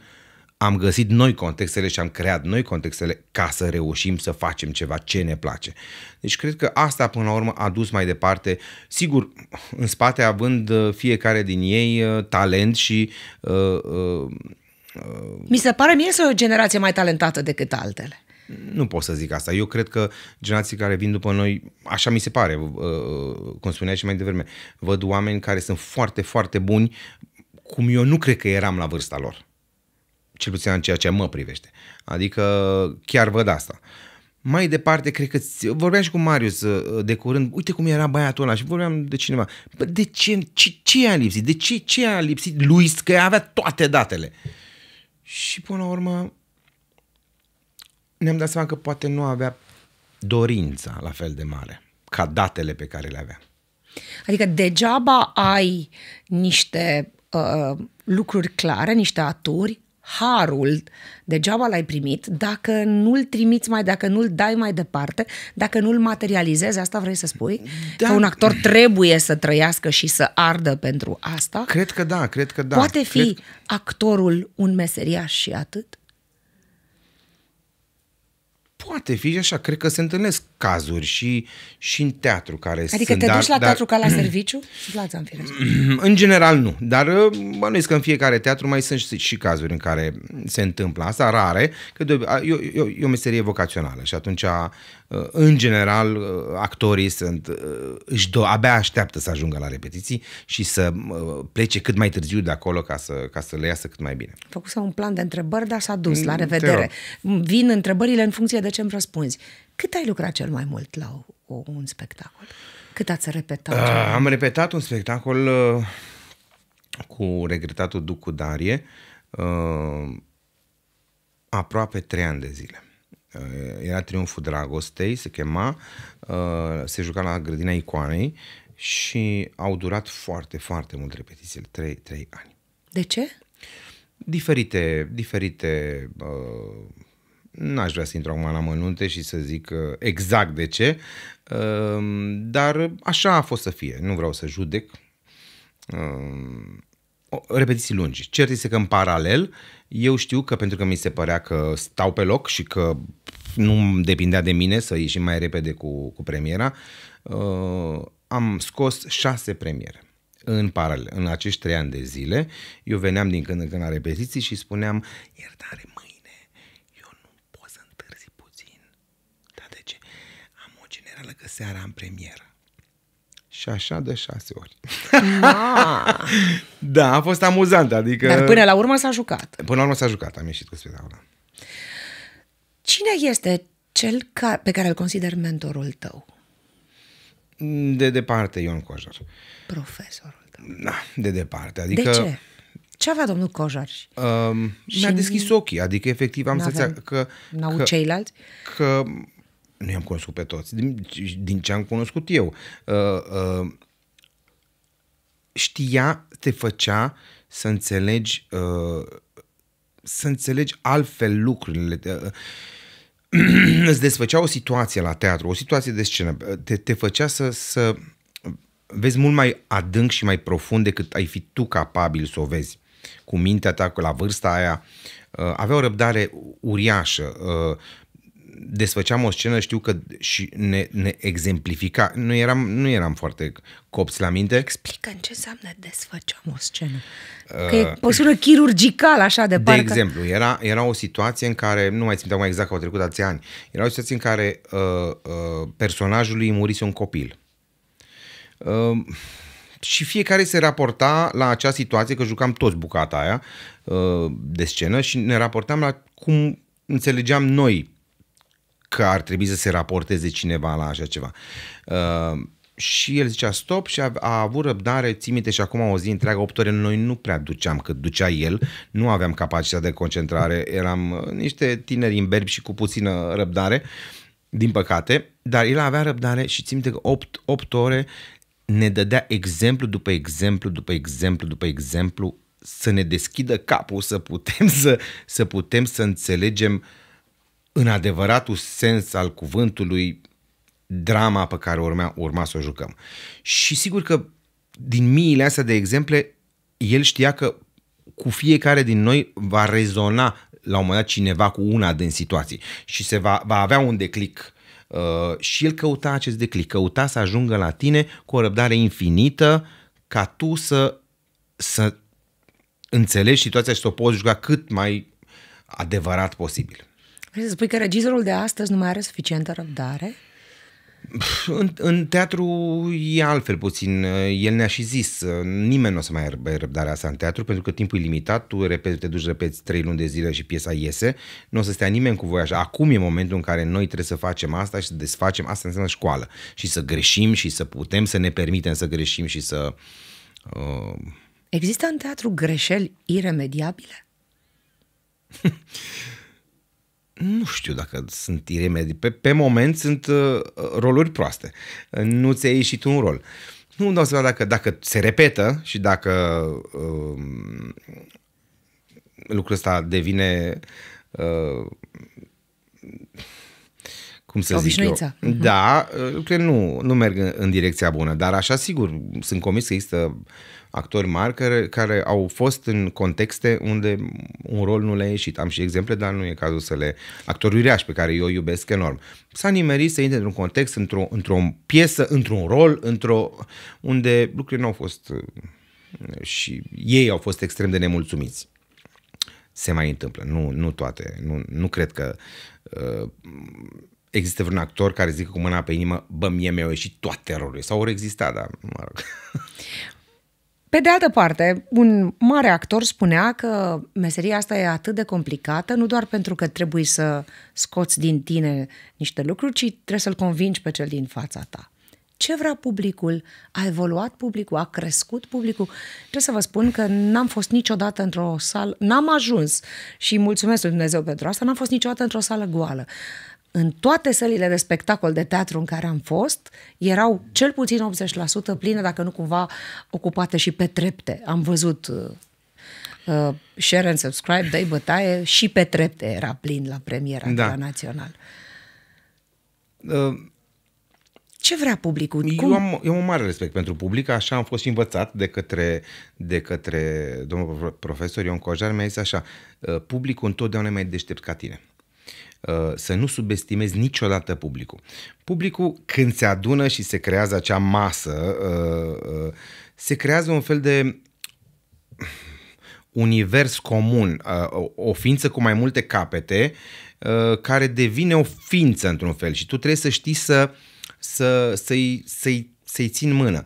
[SPEAKER 1] am găsit noi contextele și am creat noi contextele ca să reușim să facem ceva ce ne place. Deci cred că asta până la urmă a dus mai departe, sigur, în spate având uh, fiecare din ei uh, talent și uh, uh, uh,
[SPEAKER 2] mi se pare mie să o generație mai talentată decât altele.
[SPEAKER 1] Nu pot să zic asta. Eu cred că generații care vin după noi, așa mi se pare, uh, cum spuneai și mai devreme, văd oameni care sunt foarte, foarte buni, cum eu nu cred că eram la vârsta lor cel puțin în ceea ce mă privește. Adică chiar văd asta. Mai departe, cred că vorbeam și cu Marius uh, de curând, uite cum era băiatul ăla și vorbeam de cineva. Bă, de ce, ce, ce a lipsit? De ce, ce a lipsit lui că avea toate datele? Și până la urmă ne-am dat seama că poate nu avea dorința la fel de mare ca datele pe care le avea.
[SPEAKER 2] Adică degeaba ai niște uh, lucruri clare, niște aturi, harul degeaba l-ai primit dacă nu-l trimiți mai, dacă nu-l dai mai departe, dacă nu-l materializezi, asta vrei să spui? Da. Că un actor trebuie să trăiască și să ardă pentru asta? Cred că
[SPEAKER 1] da, cred că da. Poate fi cred...
[SPEAKER 2] actorul un meseriaș și atât?
[SPEAKER 1] Poate fi și așa, cred că se întâlnesc cazuri și, și în teatru care adică sunt. Adică te duci dar, la dar, teatru ca la serviciu?
[SPEAKER 2] și la firește.
[SPEAKER 1] În general nu, dar uh, bănuiesc că în fiecare teatru mai sunt și, și cazuri în care se întâmplă asta, rare, că de, e, eu e o meserie vocațională și atunci uh, în general uh, actorii sunt, își do, abia așteaptă să ajungă la repetiții și să plece cât mai târziu de acolo ca să, ca să le iasă cât mai bine.
[SPEAKER 2] Făcuse un plan de întrebări, dar s-a dus, la mm, revedere. Vin întrebările în funcție de ce îmi răspunzi. Cât ai lucrat cel mai mult la o, o, un spectacol? Cât ați repetat? Uh, am
[SPEAKER 1] repetat un spectacol uh, cu regretatul Ducu Darie uh, aproape trei ani de zile. Uh, era Triunful Dragostei, se chema, uh, se juca la Grădina Icoanei și au durat foarte, foarte mult repetițiile, trei, trei ani. De ce? Diferite, diferite uh, n-aș vrea să intru acum la mănunte și să zic uh, exact de ce, uh, dar așa a fost să fie, nu vreau să judec. Uh, repetiții lungi. Cert este că în paralel eu știu că pentru că mi se părea că stau pe loc și că nu depindea de mine să ieșim mai repede cu, cu premiera, am scos șase premiere în paralel, în acești trei ani de zile, eu veneam din când în când la repetiții și spuneam, iertare, mă, seara în premieră. Și așa de șase ori. Ma. da, a fost amuzant, adică... Dar până la urmă s-a jucat. Până la urmă s-a jucat, am ieșit cu spectacolul.
[SPEAKER 2] Cine este cel ca, pe care îl consider mentorul tău?
[SPEAKER 1] De departe, Ion Cojar.
[SPEAKER 2] Profesorul
[SPEAKER 1] tău. Da, de departe. Adică, de ce?
[SPEAKER 2] Ce avea domnul Cojar?
[SPEAKER 1] Um, mi-a deschis ochii, adică efectiv am să că... N-au că, ceilalți? Că nu i-am cunoscut pe toți, din, din ce am cunoscut eu. Uh, uh, știa, te făcea să înțelegi, uh, să înțelegi altfel lucrurile. Uh, îți desfăcea o situație la teatru, o situație de scenă, uh, te, te făcea să, să vezi mult mai adânc și mai profund decât ai fi tu capabil să o vezi. Cu mintea ta, cu la vârsta aia, uh, avea o răbdare uriașă, uh, desfăceam o scenă, știu că și ne, ne exemplifica. Nu eram, nu eram foarte copți la minte. explică
[SPEAKER 2] ce înseamnă desfăceam o scenă. Uh, că uh, e sună chirurgicală, așa de, de parcă. De exemplu,
[SPEAKER 1] era, era o situație în care, nu mai țin mai exact că au trecut ați ani, era o situație în care uh, uh, personajului murise un copil. Uh, și fiecare se raporta la acea situație, că jucam toți bucata aia uh, de scenă și ne raportam la cum înțelegeam noi că ar trebui să se raporteze cineva la așa ceva. Uh, și el zicea stop și a, a avut răbdare, ții minte și acum o zi întreagă, 8 ore noi nu prea duceam cât ducea el, nu aveam capacitatea de concentrare, eram uh, niște tineri imberbi și cu puțină răbdare, din păcate, dar el avea răbdare și ții minte că 8, 8 ore ne dădea exemplu după exemplu după exemplu după exemplu să ne deschidă capul, să putem să, să putem să înțelegem uh, în adevăratul sens al cuvântului, drama pe care urma, urma să o jucăm. Și sigur că din miile astea de exemple, el știa că cu fiecare din noi va rezona la un moment dat cineva cu una din situații și se va, va avea un declic. Uh, și el căuta acest declic, căuta să ajungă la tine cu o răbdare infinită ca tu să, să înțelegi situația și să o poți juca cât mai adevărat posibil.
[SPEAKER 2] Vrei să spui că regizorul de astăzi nu mai are suficientă răbdare?
[SPEAKER 1] În, în teatru e altfel puțin. El ne-a și zis, uh, nimeni nu o să mai aibă răbdarea asta în teatru, pentru că timpul e limitat, tu repezi, te duci, repezi trei luni de zile și piesa iese, nu o să stea nimeni cu voi așa. Acum e momentul în care noi trebuie să facem asta și să desfacem, asta înseamnă școală, și să greșim și să putem să ne permitem să greșim și să... Uh... Există în
[SPEAKER 2] teatru greșeli iremediabile?
[SPEAKER 1] nu știu dacă sunt iremedii. Pe, pe moment sunt uh, roluri proaste. Nu ți-a ieșit un rol. Nu îmi dau seama dacă, dacă se repetă și dacă uh, lucrul ăsta devine uh, cum să zic eu. Mhm. Da, lucrurile nu, nu merg în direcția bună, dar așa sigur sunt convins că există actori mari care, care au fost în contexte unde un rol nu le-a ieșit. Am și exemple, dar nu e cazul să le... Actorul Uriaș, pe care eu iubesc enorm. S-a nimerit să intre într-un context, într-o, într-o piesă, într-un rol, într-o... unde lucrurile nu au fost... Uh, și ei au fost extrem de nemulțumiți se mai întâmplă. Nu, nu toate. Nu, nu cred că uh, există vreun actor care zică cu mâna pe inimă, bă, mie mi-au ieșit toate rolurile. Sau ori exista, dar mă rog.
[SPEAKER 2] Pe de altă parte, un mare actor spunea că meseria asta e atât de complicată, nu doar pentru că trebuie să scoți din tine niște lucruri, ci trebuie să-l convingi pe cel din fața ta. Ce vrea publicul? A evoluat publicul? A crescut publicul? Trebuie să vă spun că n-am fost niciodată într-o sală, n-am ajuns și mulțumesc Dumnezeu pentru asta, n-am fost niciodată într-o sală goală în toate sălile de spectacol de teatru în care am fost, erau cel puțin 80% pline, dacă nu cumva ocupate și pe trepte. Am văzut uh, uh share and subscribe, dai bătaie, și pe trepte era plin la premiera da. la Național. Uh, Ce vrea publicul? Eu Cum?
[SPEAKER 1] am, eu am un mare respect pentru public, așa am fost și învățat de către, de către domnul profesor Ion Cojar, mi-a zis așa, uh, publicul întotdeauna e mai deștept ca tine. Uh, să nu subestimezi niciodată publicul. Publicul, când se adună și se creează acea masă, uh, uh, se creează un fel de univers comun, o ființă cu mai multe capete, care devine o ființă într-un fel și tu trebuie să știi să, să, să-i, să-i să-i țin mână.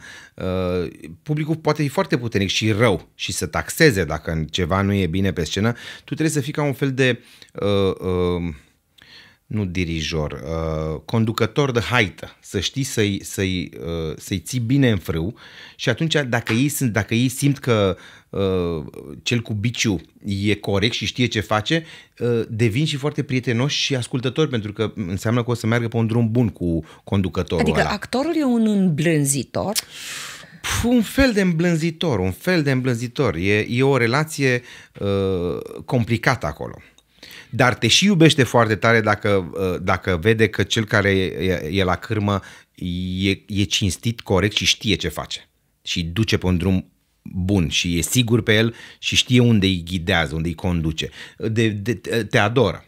[SPEAKER 1] Publicul poate fi foarte puternic și rău și să taxeze dacă ceva nu e bine pe scenă. Tu trebuie să fii ca un fel de uh, uh, nu dirijor, uh, conducător de haită, să știi să-i, să-i, uh, să-i ții bine în frâu și atunci dacă ei, sunt, dacă ei simt că uh, cel cu biciu e corect și știe ce face, uh, devin și foarte prietenoși și ascultători pentru că înseamnă că o să meargă pe un drum bun cu conducătorul Adică ăla. actorul e un îmblânzitor? un fel de îmblânzitor, un fel de îmblânzitor. E, e o relație uh, complicată acolo dar te și iubește foarte tare dacă, uh, dacă vede că cel care e, e la cârmă e, e cinstit, corect și știe ce face și duce pe un drum bun și e sigur pe el și știe unde îi ghidează, unde îi conduce. De, de, te adoră.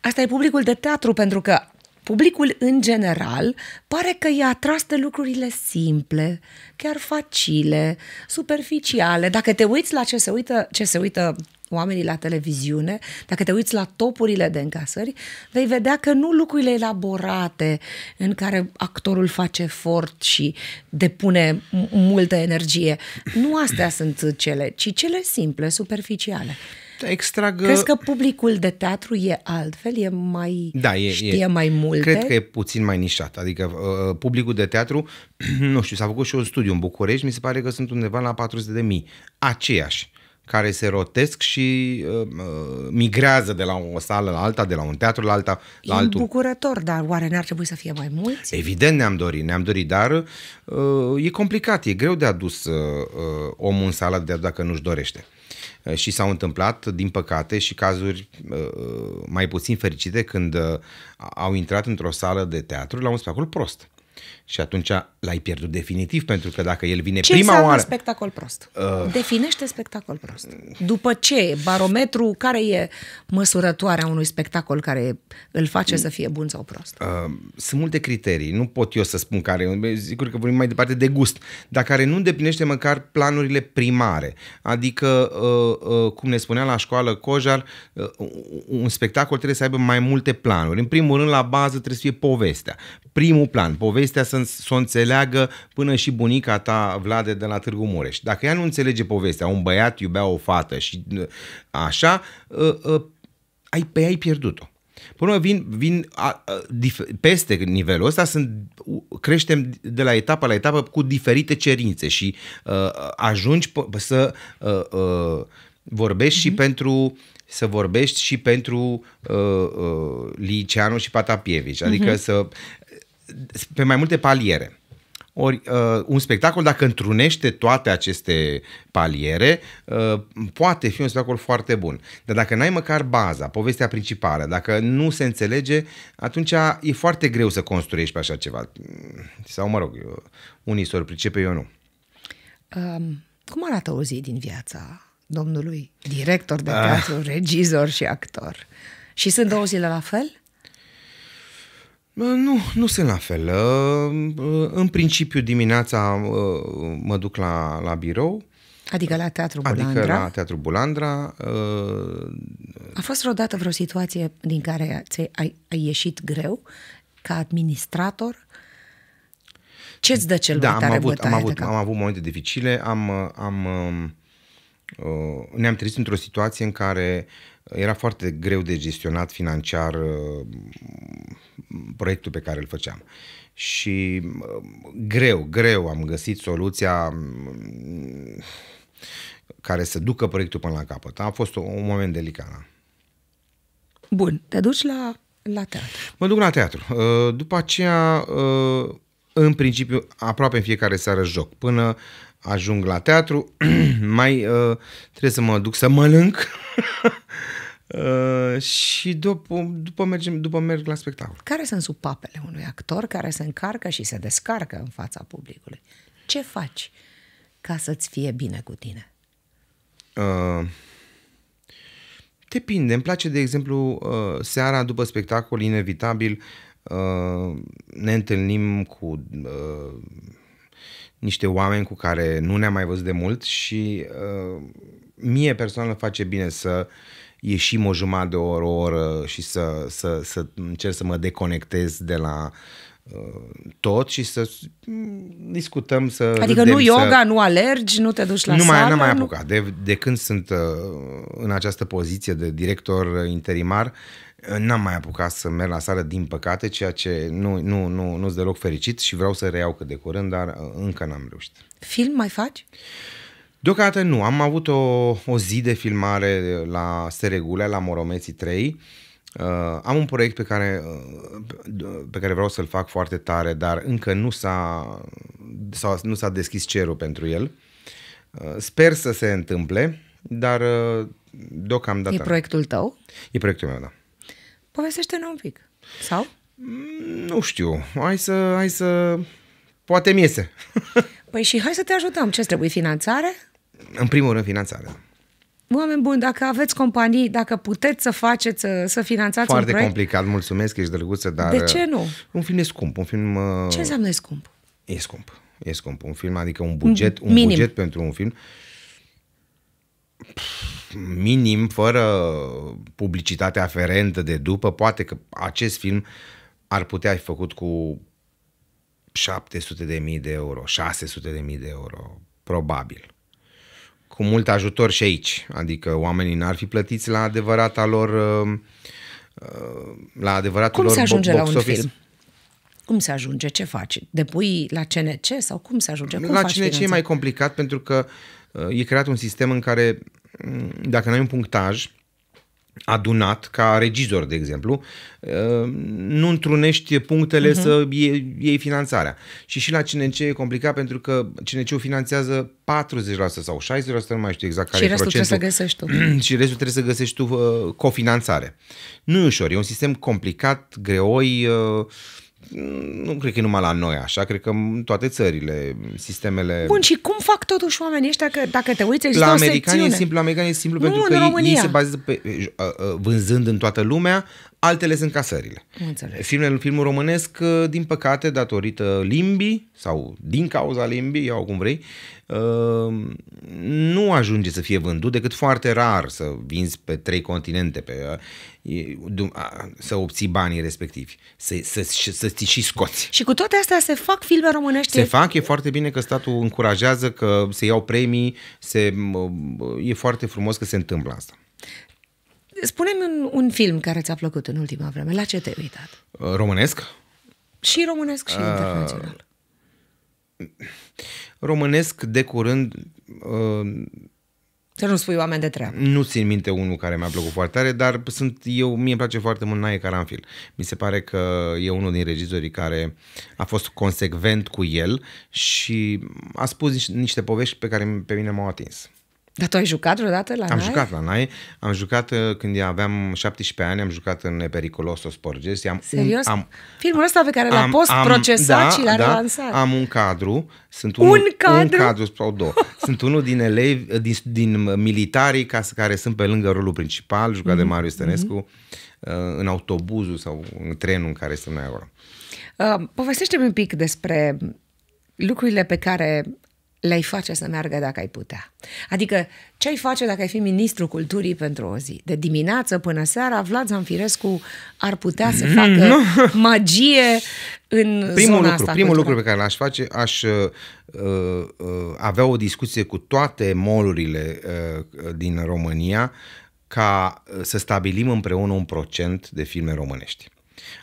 [SPEAKER 2] Asta e publicul de teatru, pentru că publicul în general pare că e atras de lucrurile simple, chiar facile, superficiale. Dacă te uiți la ce se uită, ce se uită oamenii la televiziune, dacă te uiți la topurile de încasări, vei vedea că nu lucrurile elaborate în care actorul face efort și depune multă energie, nu astea sunt cele, ci cele simple, superficiale. Extrag... Crezi că publicul de teatru e altfel? E mai... Da,
[SPEAKER 1] e, știe e. mai multe? Cred că e puțin mai nișat. Adică uh, uh publicul de teatru, nu știu, s-a făcut și un studiu în București, mi se pare că sunt undeva la 400 de mii. Aceiași care se rotesc și uh, uh, migrează de la o sală la alta, de la un teatru la alta, la e altul.
[SPEAKER 2] bucurător, dar oare n ar trebui să fie mai mulți?
[SPEAKER 1] Evident ne-am dorit, ne-am dorit, dar uh, e complicat, e greu de adus uh, uh omul în sală de dacă nu-și dorește. Uh, și s-au întâmplat, din păcate, și cazuri uh, mai puțin fericite când uh, au intrat într-o sală de teatru la un spectacol prost. Uh, și atunci l-ai pierdut definitiv, pentru că dacă el vine ce prima oară... Ce spectacol prost? Uh...
[SPEAKER 2] Definește spectacol prost. După ce? Barometru care e măsurătoarea unui spectacol care îl face să fie bun sau prost?
[SPEAKER 1] Uh, sunt multe criterii, nu pot eu să spun care, sigur că vorbim mai departe de gust, dar care nu îndeplinește măcar planurile primare. Adică, uh, uh, cum ne spunea la școală Cojar, uh, un spectacol trebuie să aibă mai multe planuri. În primul rând, la bază trebuie să fie povestea. Primul plan, povestea să să, să o înțeleagă până și bunica ta, Vlade, de la Târgu Mureș. Dacă ea nu înțelege povestea, un băiat iubea o fată și ă, așa, ă, ă, ai, pe ai pierdut-o. Până vin, vin a, a, dif, peste nivelul ăsta, sunt, creștem de la etapă la etapă cu diferite cerințe și a, ajungi p- să a, a, vorbești mm-hmm. și mhm. pentru să vorbești și pentru uh, uh, Liceanu și Patapievici, adică uh-huh. să pe mai multe paliere. Ori uh, un spectacol, dacă întrunește toate aceste paliere, uh, poate fi un spectacol foarte bun. Dar dacă n-ai măcar baza, povestea principală, dacă nu se înțelege, atunci e foarte greu să construiești pe așa ceva. Sau, mă rog, eu, unii s-or pricepe, eu nu.
[SPEAKER 2] Um, cum arată o zi din viața domnului director de teatru, uh. regizor și actor? Și sunt două zile la fel?
[SPEAKER 1] Nu, nu sunt la fel. Ă, ă, în principiu dimineața ă, mă duc la, la birou.
[SPEAKER 2] Adică la Teatru adică Bulandra. Adică la
[SPEAKER 1] Teatru Bulandra.
[SPEAKER 2] A fost vreodată vreo situație din care ți ai, ai ieșit greu ca administrator? ce îți dă cel da, mai tare am avut, am avut, am
[SPEAKER 1] avut momente dificile, am, am, uh, ne-am trezit într-o situație în care uh, era foarte greu de gestionat financiar uh, proiectul pe care îl făceam. Și uh, greu, greu am găsit soluția mm, care să ducă proiectul până la capăt. A fost un moment delicat. Da.
[SPEAKER 2] Bun, te duci la, la teatru.
[SPEAKER 1] Mă duc la teatru. Uh, după aceea, în principiu, aproape în fiecare seară joc. Până ajung la teatru, mai trebuie să mă duc să mănânc Uh, și după, după, mergem, după merg la spectacol.
[SPEAKER 2] Care sunt supapele unui actor care se încarcă și se descarcă în fața publicului? Ce faci ca să-ți fie bine cu tine?
[SPEAKER 1] Uh, depinde. Îmi place, de exemplu, uh, seara după spectacol, inevitabil, uh, ne întâlnim cu... Uh, niște oameni cu care nu ne-am mai văzut de mult și uh, mie personal face bine să uh, ieșim o jumătate de oră, o oră și să, să, să încerc să mă deconectez de la uh, tot și să discutăm, să Adică râdem, nu yoga,
[SPEAKER 2] să... nu alergi, nu te duci la nu mai, sală? N-am mai apucat.
[SPEAKER 1] Nu... De, de când sunt uh, în această poziție de director interimar, uh, n-am mai apucat să merg la sală, din păcate, ceea ce nu, nu, nu, nu-s deloc fericit și vreau să reiau cât de curând, dar încă n-am reușit.
[SPEAKER 2] Film mai faci? Uh,
[SPEAKER 1] Deocamdată nu, am avut o, o zi de filmare la Seregulea, la Moromeții 3. Uh, am un proiect pe care, uh, pe care vreau să-l fac foarte tare, dar încă nu s-a, s-a, nu s-a deschis cerul pentru el. Uh, sper să se întâmple, dar uh, deocamdată... E proiectul tău? E proiectul meu, da. Povestește-ne un pic. Sau? Mm, nu știu. Hai să... Hai să... Poate mi iese.
[SPEAKER 2] Păi și hai să te ajutăm. Ce trebuie? Finanțare?
[SPEAKER 1] În primul rând, finanțarea.
[SPEAKER 2] Oameni buni, dacă aveți companii, dacă puteți să faceți, să, să finanțați Foarte un proiect...
[SPEAKER 1] complicat, mulțumesc, ești drăguță, dar... De ce nu? Uh, un film e scump, un film... Uh, ce înseamnă e scump? E scump, e scump. Un film, adică un buget, mm, un minim. buget pentru un film minim, fără publicitate aferentă de după, poate că acest film ar putea fi făcut cu 700.000 de mii de euro, 600.000 de mii de euro, probabil cu mult ajutor și aici. Adică oamenii n-ar fi plătiți la adevărata lor uh, uh, la adevăratul Cum lor se ajunge box la un office. film?
[SPEAKER 2] Cum se ajunge? Ce faci? Depui la CNC sau cum se ajunge? Cum la faci CNC finanța? e mai
[SPEAKER 1] complicat pentru că uh, e creat un sistem în care mm, dacă n-ai un punctaj, adunat ca regizor, de exemplu, uh, nu întrunești punctele uh-huh. să iei, finanțarea. Și și la CNC e complicat pentru că CNC-ul finanțează 40% sau 60%, nu mai știu exact care și e restul trebuie să găsești tu. și restul trebuie să găsești tu uh, cofinanțare. Nu e ușor, e un sistem complicat, greoi, uh, nu cred că e numai la noi așa, cred că în toate țările, sistemele... Bun,
[SPEAKER 2] și cum fac totuși oamenii ăștia, că dacă te uiți, există la americani o secțiune. e simplu,
[SPEAKER 1] la americani e simplu nu, pentru că ei, ei se bazează pe, vânzând în toată lumea, altele sunt casările. Înțeles. Filmele, filmul românesc, uh, din păcate, datorită limbii sau din cauza limbii, iau cum vrei, uh, nu ajunge să fie vândut decât foarte rar să vinzi pe trei continente, pe, uh, să obții banii respectivi, să, să, să, să ți și scoți.
[SPEAKER 2] Și cu toate astea se fac filme românești? Se fac,
[SPEAKER 1] e foarte bine că statul încurajează, că se iau premii, se, e foarte frumos că se întâmplă asta.
[SPEAKER 2] Spune-mi un, un film care ți-a plăcut în ultima vreme. La ce te-ai uitat?
[SPEAKER 1] Uh, românesc?
[SPEAKER 2] Și românesc și uh, internațional.
[SPEAKER 1] Românesc, de curând... Uh, să nu spui oameni de treabă. Nu țin minte unul care mi-a plăcut foarte tare, dar sunt eu, mie îmi place foarte mult Naie Caranfil. Mi se pare că e unul din regizorii care a fost consecvent cu el și a spus niște, niște povești pe care pe mine m-au atins.
[SPEAKER 2] Dar tu ai jucat vreodată la Am NAI? jucat
[SPEAKER 1] la NAI. Am jucat uh, când aveam 17 ani, am jucat în Periculoso Sporges. Am Serios? am,
[SPEAKER 2] Filmul ăsta pe care l-a post-procesat da, și l-a da, relansat. Am
[SPEAKER 1] un cadru. Sunt un, un cadru? Un cadru sau două. sunt unul din elevi, uh, din, din militarii ca, care sunt pe lângă rolul principal, jucat mm-hmm. de mhm, Marius mhm. Stănescu, mm-hmm. în autobuzul sau în trenul în care sunt noi acolo.
[SPEAKER 2] Uh, povestește-mi un pic despre lucrurile pe care le-ai face să meargă dacă ai putea. Adică, ce ai face dacă ai fi ministru culturii pentru o zi? De dimineață până seara, Vlad Zanfirescu ar putea să mm, facă magie în primul zona lucru, asta. Primul lucru pe
[SPEAKER 1] care l-aș face, aș uh, uh, avea o discuție cu toate molurile uh, din România ca uh, să stabilim împreună un procent de filme românești.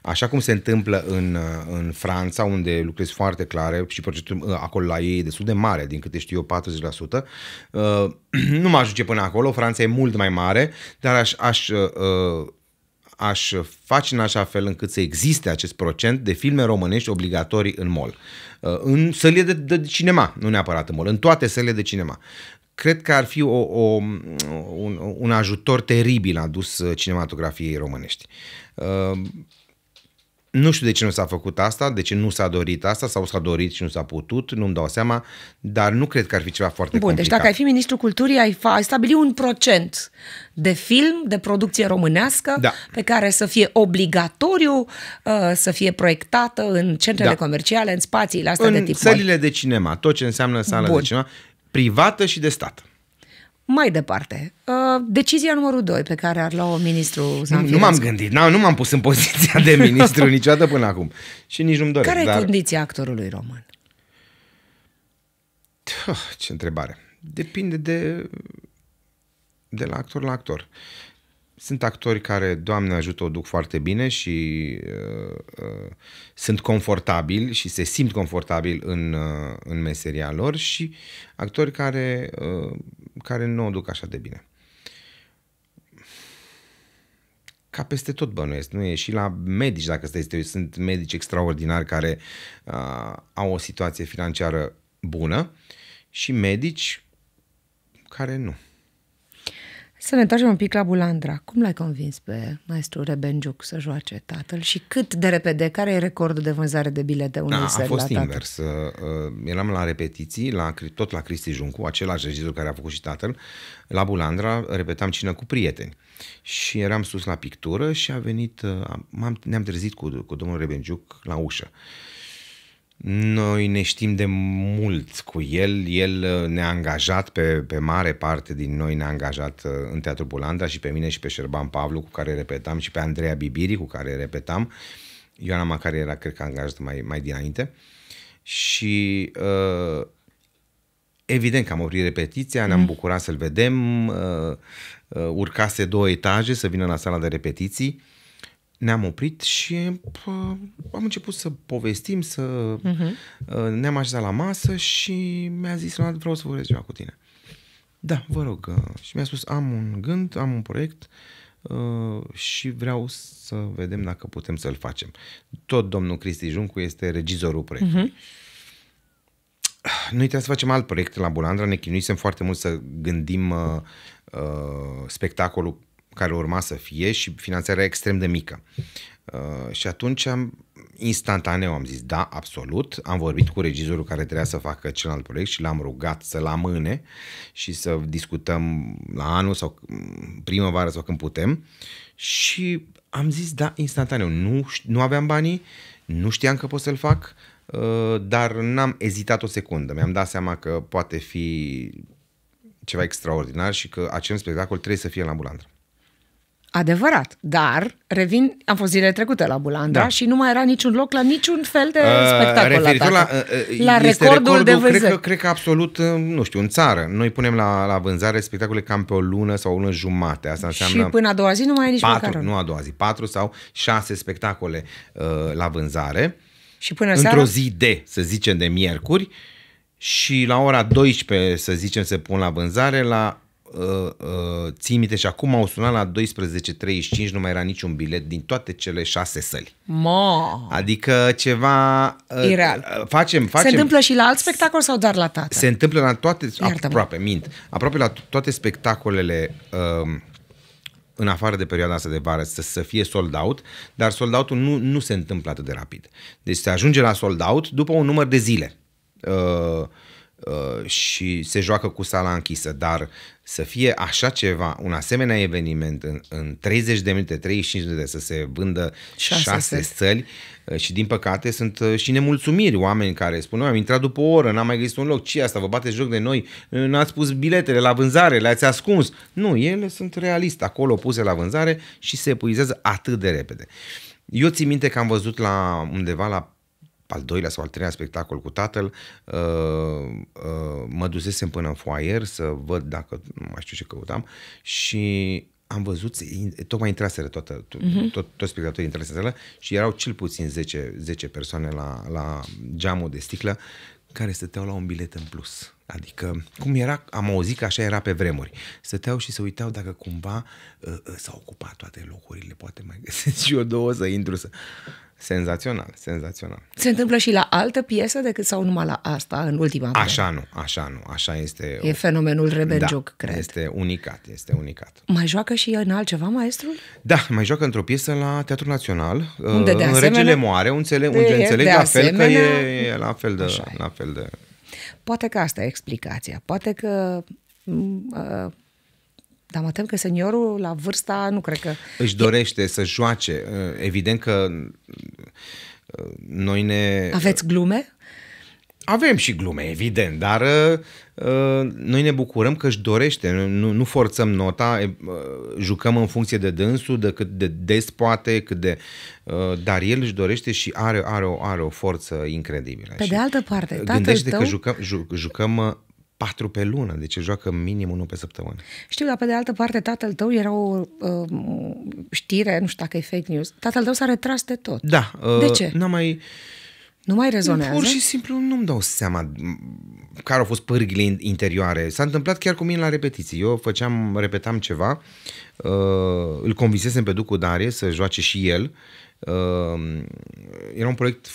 [SPEAKER 1] Așa cum se întâmplă în, uh, în Franța, unde lucrezi foarte clare și procentul uh, acolo la ei e destul de mare, din câte știu eu, 40%, uh, nu mă ajunge până acolo, Franța e mult mai mare, dar aș, aș uh, uh, aș face în așa fel încât să existe acest procent de filme românești obligatorii în mall. În sălile de, de cinema, nu neapărat în mall, în toate sălile de cinema. Cred că ar fi o, o, un, un ajutor teribil adus cinematografiei românești. Nu știu de ce nu s-a făcut asta, de ce nu s-a dorit asta sau s-a dorit și nu s-a putut, nu-mi dau seama, dar nu cred că ar fi ceva foarte Bun, deci complicat. deci dacă ai fi
[SPEAKER 2] ministrul culturii, ai, fa- ai stabili un procent de film, de producție românească, da. pe care să fie obligatoriu uh, să fie proiectată în centrele da. comerciale, în spațiile astea în de tip... În sălile
[SPEAKER 1] de cinema, tot ce înseamnă sală Bun. de cinema, privată și de stat. Mai departe,
[SPEAKER 2] uh, decizia numărul 2 pe care ar lua-o ministru Zanfirescu. Nu m-am
[SPEAKER 1] gândit, nu nu m-am pus în poziția de ministru niciodată până acum și nici nu-mi doresc. Care e dar...
[SPEAKER 2] condiția actorului
[SPEAKER 1] român? Ce întrebare. Depinde de, de la actor la actor. Sunt actori care, Doamne ajută, o duc foarte bine și uh, uh, sunt confortabili și se simt confortabil în, uh, în meseria lor și actori care, uh, care nu o duc așa de bine. Ca peste tot bănuiesc, nu e? Și la medici, dacă stai este, sunt medici extraordinari care uh, au o situație financiară bună și medici care nu.
[SPEAKER 2] Să ne întoarcem un pic la Bulandra. Cum l-ai convins pe maestru Rebenjuc să joace tatăl și cât de repede? Care e recordul de vânzare de bilete unui da, A fost la invers.
[SPEAKER 1] Tatăl? Uh, uh, eram la repetiții, la, tot la Cristi Juncu, același regizor care a făcut și tatăl. La Bulandra repetam cină cu prieteni. Și eram sus la pictură și a venit, uh, ne-am trezit cu, cu domnul Rebenjuc la ușă. Uh, noi ne știm de mult cu el, el uh, ne-a angajat pe, pe mare parte din noi, ne-a angajat uh, în Teatru Bulanda și pe mine și pe Șerban Pavlu cu care repetam și pe Andreea Bibiri cu care repetam. Ioana Macari era, cred că, angajat mai, mai dinainte. Și uh, evident că am oprit repetiția, ne-am mm. bucurat să-l vedem, uh, urcase două etaje să vină la sala de repetiții ne-am oprit și pă, am început să povestim, să uh-huh. ne-am așezat la masă și mi-a zis, vreau să vorbesc ceva cu tine. Da, vă rog. Ă, și mi-a spus, am un gând, am un proiect ă, și vreau să vedem dacă putem să-l facem. Tot domnul Cristi Juncu este regizorul proiectului. Uh-huh. Noi trebuie să facem alt proiect la Bulandra, ne chinuisem foarte mult să gândim uh, uh, spectacolul care urma să fie și finanțarea extrem de mică. Uh, și atunci am, instantaneu am zis da, absolut. Am vorbit cu regizorul care trebuia să facă celălalt proiect și l-am rugat să-l amâne și să discutăm la anul sau primăvară sau când putem. Și am zis da, instantaneu. Nu, nu aveam banii, nu știam că pot să-l fac, uh, dar n-am ezitat o secundă. Mi-am dat seama că poate fi ceva extraordinar și că acel spectacol trebuie să fie în ambulantă.
[SPEAKER 2] Adevărat, dar revin, am fost zile trecute la Bulandra da. și nu mai era niciun loc la niciun fel de uh, spectacol uh, la, la,
[SPEAKER 1] uh, la este recordul, recordul de vânzări. Cred că, cred că absolut, uh, nu știu, în țară. Noi punem la, la vânzare spectacole cam pe o lună sau o lună jumate. Asta înseamnă și până
[SPEAKER 2] a doua zi nu mai e nici patru, măcar Nu
[SPEAKER 1] a doua zi, patru sau șase spectacole uh, la vânzare. Și până Într-o seara? zi de, să zicem, de miercuri și la ora 12, să zicem, se pun la vânzare, la uh, uh, ții minte și acum au sunat la 12.35, nu mai era niciun bilet din toate cele șase săli.
[SPEAKER 2] Ma.
[SPEAKER 1] Adică ceva... Uh, Ireal. Facem, uh, facem... Se întâmplă
[SPEAKER 2] și la alt spectacol sau doar la tata? Se
[SPEAKER 1] întâmplă la toate, Iartă-mă. aproape, mint, aproape la toate spectacolele uh, în afară de perioada asta de vară să, să fie sold out, dar sold out-ul nu, nu se întâmplă atât de rapid. Deci se ajunge la sold out după un număr de zile. Uh, Uh, și se joacă cu sala închisă, dar să fie așa ceva, un asemenea eveniment în, în 30 de minute, 35 de minute, să se vândă 6 șase săli uh, și din păcate sunt uh, și nemulțumiri oameni care spun, noi am intrat după o oră, n-am mai găsit un loc, ce asta, vă bateți joc de noi, n-ați pus biletele la vânzare, le-ați ascuns. Nu, ele sunt realist, acolo puse la vânzare și se epuizează atât de repede. Eu țin minte că am văzut la undeva la al doilea sau al treilea spectacol cu tatăl, uh, uh, mă dusesem până în foaier să văd dacă, nu mai știu ce căutam, și am văzut, tocmai intraseră toată, uh-huh. tot, toți spectatorii intraseră și erau cel puțin 10, 10 persoane la, la geamul de sticlă care stăteau la un bilet în plus. Adică, cum era, am auzit că așa era pe vremuri. Stăteau și se uitau dacă cumva uh, uh, s-au ocupat toate locurile, poate mai găsesc și eu două să intru să... Senzațional, senzațional.
[SPEAKER 2] Se întâmplă și la altă piesă decât sau numai la asta, în ultima vreme? Așa
[SPEAKER 1] nu, așa nu, așa este... E o...
[SPEAKER 2] fenomenul Rebenjoc, da,
[SPEAKER 1] cred. este unicat, este unicat.
[SPEAKER 2] Mai joacă și în altceva, maestru?
[SPEAKER 1] Da, mai joacă într-o piesă la Teatrul Național, Unde de în asemenea, Regele Moare, unde de, înțeleg de la fel că e, e la fel de... La fel de...
[SPEAKER 2] Poate că asta e explicația, poate că mm, ă, dar mă tem că seniorul la vârsta nu cred că...
[SPEAKER 1] Își dorește e... să joace. Uh, evident că uh, noi ne...
[SPEAKER 2] Aveți uh, glume?
[SPEAKER 1] Avem și glume, evident, dar uh, noi ne bucurăm că își dorește, nu, nu forțăm nota, uh, jucăm în funcție de dânsul, de cât de des poate, cât de, uh, dar el își dorește și are, are, o, are o forță incredibilă. Pe și
[SPEAKER 2] de altă parte, tatăl Gândește tău... că
[SPEAKER 1] jucăm, jucăm patru pe lună, deci joacă minim unul pe săptămână.
[SPEAKER 2] Știu, dar pe de altă parte tatăl tău era o uh, știre, nu știu dacă e fake news, tatăl tău s-a retras de tot.
[SPEAKER 1] Da. Uh, de ce? N-a
[SPEAKER 2] mai... Nu mai rezonează? Pur și
[SPEAKER 1] simplu nu-mi dau seama care au fost pârghile interioare. S-a întâmplat chiar cu mine la repetiții. Eu făceam, repetam ceva, uh, îl convinsesem pe Ducu Darie să joace și el. Uh, era un proiect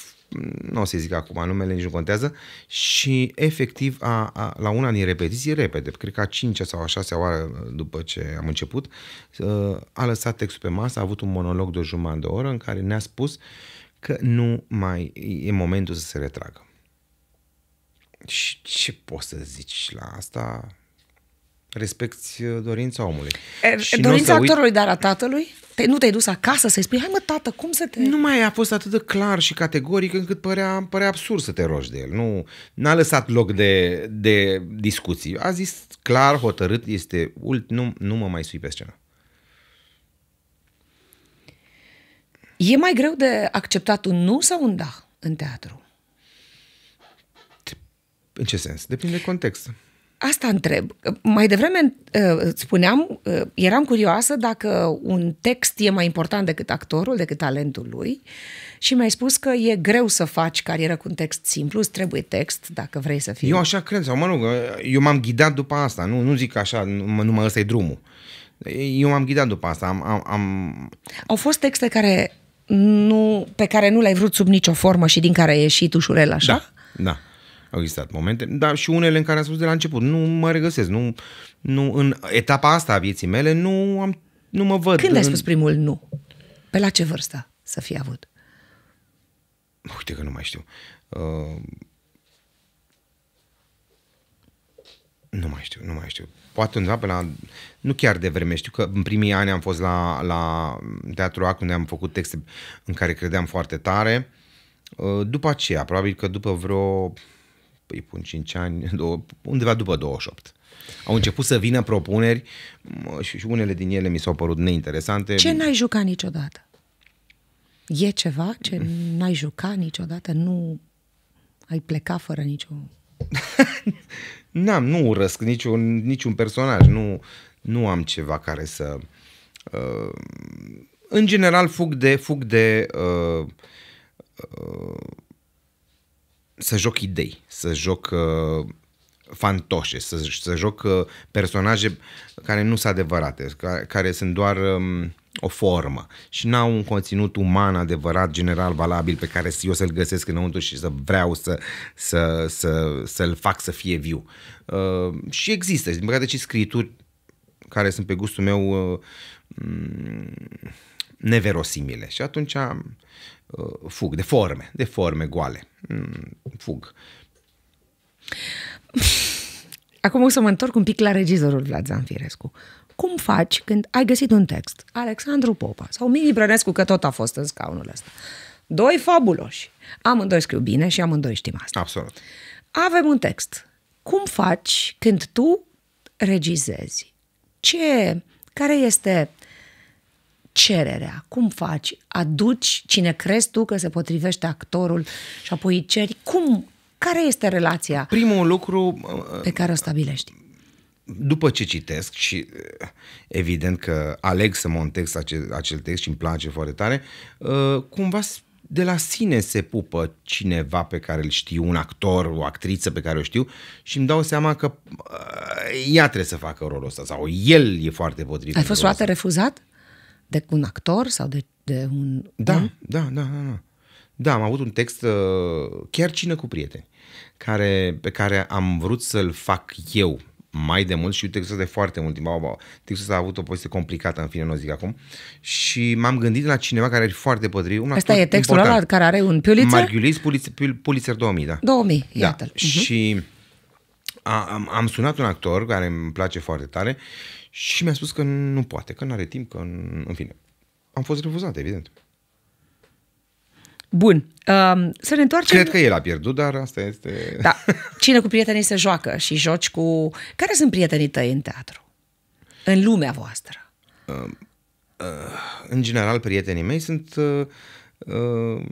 [SPEAKER 1] nu o să zic acum numele, nici nu contează, și efectiv a, a, la una din repetiții, repede, cred că a cincea sau a șasea oară după ce am început, uh, a lăsat textul pe masă, a avut un monolog de o jumătate de oră în care ne-a spus că nu mai e momentul să se retragă. Și ce poți să zici la asta? respecti uh, dorința omului. E, și dorința n-o actorului, uit... dar a tatălui? Te, nu te-ai dus acasă să-i spui, hai mă tată, cum să te... Nu mai a fost atât de clar și categoric încât părea, părea absurd să te rogi de el. Nu, n-a lăsat loc de, de discuții. A zis clar, hotărât, este, ult, nu, nu mă mai sui pe scenă.
[SPEAKER 2] E mai greu de acceptat un nu sau un da în teatru?
[SPEAKER 1] În ce sens? Depinde de context
[SPEAKER 2] asta întreb. Mai devreme uh, spuneam, uh, eram curioasă dacă un text e mai important decât actorul, decât talentul lui și mi-ai spus că e greu să faci carieră cu un text simplu, îți trebuie text dacă vrei să fii. Eu
[SPEAKER 1] așa cred, sau mă rog, eu m-am ghidat după asta, nu, nu zic așa, numai ăsta e drumul. Eu m-am ghidat după asta. Am, am, am...
[SPEAKER 2] Au fost texte care nu, pe care nu le-ai vrut sub nicio formă și din care ai ieșit ușurel așa?
[SPEAKER 1] Da, da. Au existat momente, dar și unele în care am spus de la început, nu mă regăsesc, nu, nu în etapa asta a vieții mele nu, am,
[SPEAKER 2] nu mă văd. Când în... ai spus primul nu? Pe la ce vârstă să fi
[SPEAKER 1] avut? Uite că nu mai știu. Uh... Nu mai știu, nu mai știu. Poate undeva pe la... Nu chiar de vreme. Știu că în primii ani am fost la, la Teatru Ac, unde am făcut texte în care credeam foarte tare. Uh, după aceea, probabil că după vreo îi păi pun 5 ani, undeva după 28. Au început să vină propuneri și unele din ele mi s-au părut neinteresante. Ce n-ai
[SPEAKER 2] jucat niciodată? E ceva ce n-ai jucat niciodată? Nu ai plecat fără niciun...
[SPEAKER 1] N-am, nu urăsc niciun, niciun personaj, nu, nu am ceva care să... Uh, în general fug de, fug de uh, uh, să joc idei, să joc uh, fantoșe, să, să joc uh, personaje care nu sunt adevărate, care, care sunt doar um, o formă și n-au un conținut uman adevărat, general, valabil, pe care eu să-l găsesc înăuntru și să vreau să, să, să, să-l fac să fie viu. Uh, și există, din păcate, și scrituri care sunt pe gustul meu uh, neverosimile și atunci uh, fug de forme, de forme goale. Mm, fug.
[SPEAKER 2] Acum o să mă întorc un pic la regizorul Vlad Zanfirescu. Cum faci când ai găsit un text? Alexandru Popa sau Mili Brănescu, că tot a fost în scaunul ăsta. Doi fabuloși. Amândoi scriu bine și amândoi știm asta. Absolut. Avem un text. Cum faci când tu regizezi? Ce, care este cererea. Cum faci? Aduci cine crezi tu că se potrivește actorul și apoi îi ceri? Cum? Care este relația?
[SPEAKER 1] Primul lucru uh, pe
[SPEAKER 2] care o stabilești.
[SPEAKER 1] După ce citesc și uh, evident că aleg să montez acel, acel text și îmi place foarte tare, uh, cumva de la sine se pupă cineva pe care îl știu, un actor, o actriță pe care o știu și îmi dau seama că ea trebuie să facă rolul ăsta sau el e foarte potrivit. Ai fost vreodată
[SPEAKER 2] refuzat? de un actor sau de, de un... Da, da, da,
[SPEAKER 1] da, da. Da, am avut un text uh, chiar cine cu prieteni, care, pe care am vrut să-l fac eu mai de mult și textul de foarte mult timp. Textul ăsta a avut o poziție complicată, în fine, nu o zic acum. Și m-am gândit la cineva care e foarte potrivit. Asta e textul ăla care are un Pulitzer? Margulis Pulitzer, Pulitzer 2000, da. 2000, iată Da. Uh-huh. Și mhm. am, am sunat un actor care îmi place foarte tare și mi-a spus că nu poate, că nu are timp, că în fine. Am fost refuzat, evident. Bun. Um,
[SPEAKER 2] să ne întoarcem. Cred că
[SPEAKER 1] el a pierdut, dar asta este. Da.
[SPEAKER 2] Cine cu prietenii se joacă și joci cu. Care sunt prietenii tăi în teatru? În lumea voastră?
[SPEAKER 1] Uh, uh, în general, prietenii mei sunt. Uh, uh,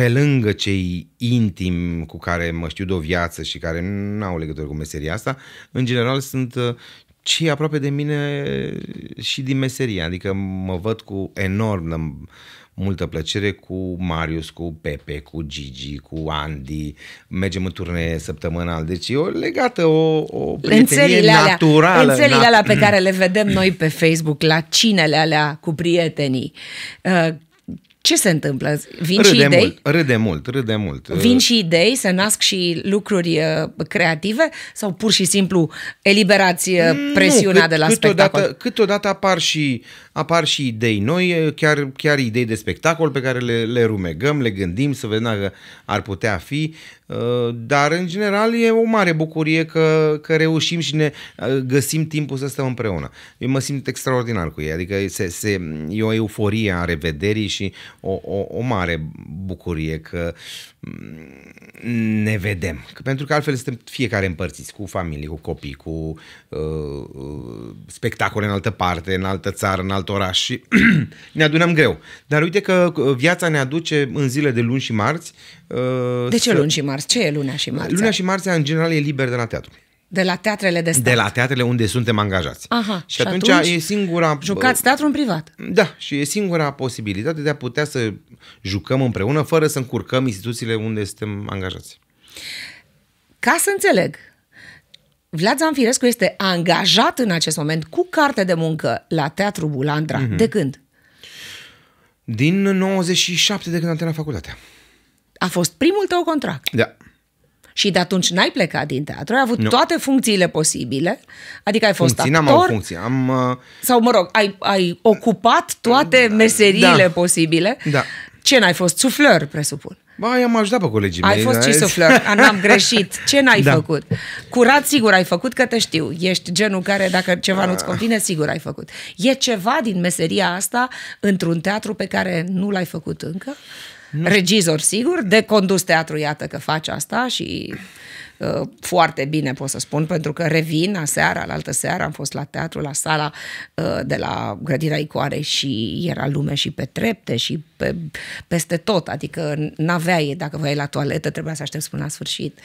[SPEAKER 1] pe lângă cei intim cu care mă știu de o viață și care nu au legătură cu meseria asta, în general sunt uh, cei aproape de mine și din meserie. Adică mă văd cu enorm multă plăcere cu Marius, cu Pepe, cu Gigi, cu Andy. Mergem în turnee săptămânal. Deci e o legată, o, o prietenie alea, naturală. Înțelile nat- alea pe care
[SPEAKER 2] le vedem noi pe Facebook, la cinele alea cu prietenii, uh, ce se întâmplă? Vin râde și idei? Mult,
[SPEAKER 1] râde mult, râde mult. Vin și
[SPEAKER 2] idei, se nasc și lucruri uh, creative sau pur și simplu eliberați uh, nu, presiunea cât, de la câteodată, spectacol?
[SPEAKER 1] Câteodată apar și, apar și idei noi, uh, chiar, chiar idei de spectacol pe care le, le rumegăm, le gândim să vedem dacă ar putea fi. Uh, dar, în general, e o mare bucurie că, că reușim și ne uh, găsim timpul să stăm împreună. Eu mă simt extraordinar cu ei, adică se, se, e o euforie a revederii și o, o, o mare bucurie că mm, ne vedem. Pentru că altfel suntem fiecare împărțiți, cu familie, cu copii, cu uh, uh spectacole în altă parte, în altă țară, în alt oraș și ne adunăm greu. Dar uite că viața ne aduce în zile de luni și marți. Uh, de ce să... luni și marți? marți. Ce e luna și marți? Luna și marți, în general, e liber de la teatru.
[SPEAKER 2] De la teatrele de stat. De
[SPEAKER 1] la teatrele unde suntem angajați.
[SPEAKER 2] Aha, și, și atunci, atunci e
[SPEAKER 1] singura... Jucați
[SPEAKER 2] teatru în privat.
[SPEAKER 1] Da, și e singura posibilitate de a putea să jucăm împreună fără să încurcăm instituțiile unde suntem angajați.
[SPEAKER 2] Ca să înțeleg, Vlad Zanfirescu este angajat în acest moment cu carte de muncă la Teatru Bulandra. Mm-hmm. De când? Din 97, de când am terminat facultatea a fost primul tău contract. Da. Și de atunci n-ai plecat din teatru, ai avut nu. toate funcțiile posibile, adică ai fost funcții, actor. N-am
[SPEAKER 1] funcție, am... Uh... Sau, mă rog,
[SPEAKER 2] ai, ai ocupat toate da, meseriile da, posibile. Da. Ce, n-ai fost suflăr, presupun?
[SPEAKER 1] Ba, i-am ajutat pe colegii ai mei. Ai fost și suflăr, n-am greșit.
[SPEAKER 2] Ce n-ai da. făcut? Curat, sigur, ai făcut, că te știu. Ești genul care, dacă ceva nu-ți ah. convine, sigur ai făcut. E ceva din meseria asta într-un teatru pe care nu l-ai făcut încă? regizor, sigur, de condus teatru, iată că faci asta și Uh, foarte bine, pot să spun, pentru că revin aseară, la altă seară am fost la teatru, la sala uh, de la Grădina Icoare și era lume și pe trepte și pe, peste tot, adică n-aveai, dacă vei la toaletă, trebuia să aștepți până la sfârșit.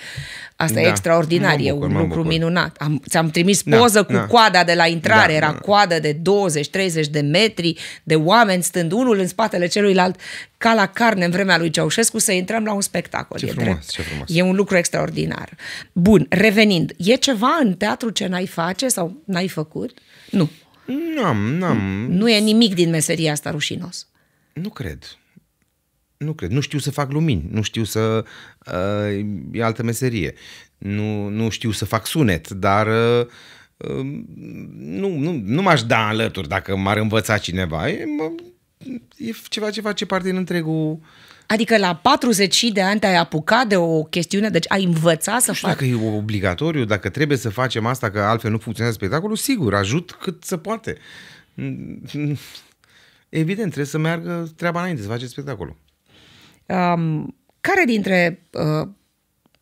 [SPEAKER 2] Asta da. e extraordinar, bucur, e un lucru bucur. minunat. Am, ți-am trimis da, cu da. coada de la intrare, da, era da. coadă de 20-30 de metri de oameni stând unul în spatele celuilalt, ca la carne în vremea lui Ceaușescu, să intrăm la un spectacol. Ce e frumos, ce frumos. E un lucru extraordinar. Bun, revenind, e ceva în teatru ce n-ai face sau n-ai făcut?
[SPEAKER 1] Nu. N-am, n-am. Nu
[SPEAKER 2] e nimic din meseria asta rușinos.
[SPEAKER 1] Nu cred. Nu cred. Nu știu să fac lumini, nu știu să... Uh, e altă meserie. Nu, nu știu să fac sunet, dar... Uh, nu, nu, nu m-aș da alături dacă m-ar învăța cineva. E, mă, e ceva ce
[SPEAKER 2] face parte din întregul Adică la 40 de ani te-ai apucat de o chestiune, deci ai învățat nu să faci. dacă
[SPEAKER 1] e obligatoriu, dacă trebuie să facem asta, că altfel nu funcționează spectacolul, sigur, ajut cât se poate. Evident, trebuie să meargă treaba înainte, să face spectacolul. Um, care dintre uh,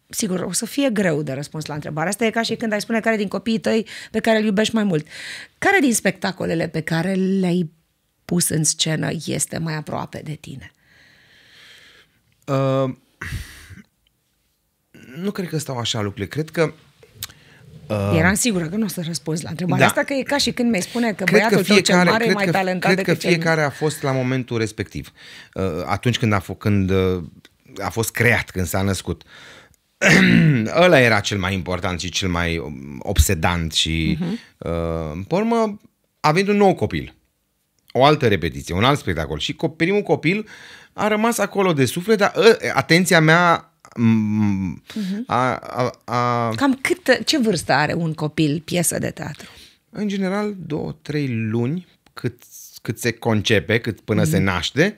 [SPEAKER 1] sigur,
[SPEAKER 2] o să fie greu de răspuns la întrebarea asta. E ca și când ai spune care din copiii tăi pe care îl iubești mai mult. Care din spectacolele pe care le-ai pus în scenă este mai aproape de
[SPEAKER 1] tine? Ehm, nu cred că stau așa lucrurile. Cred că Uh, Eram sigură că nu o să răspunzi la întrebarea da. asta,
[SPEAKER 2] că e ca și când mi-ai spune că cred băiatul fiecare, tău cel mare e mai talentat cred decât că fiecare
[SPEAKER 1] a fost la momentul respectiv. Uh, atunci când a, f- când, a fost creat, când s-a născut. Ăla era cel mai important și cel mai um, obsedant și, uh-huh. uh, urmă, a un nou copil. O altă repetiție, un alt spectacol. Și co- primul copil uh, a rămas acolo de suflet, dar ă, atenția mea mhm. a, a, a... Cam
[SPEAKER 2] cât, ce vârstă are un copil piesă de teatru? În general,
[SPEAKER 1] două, trei luni, cât, cât se concepe, cât până mm-hmm. se naște.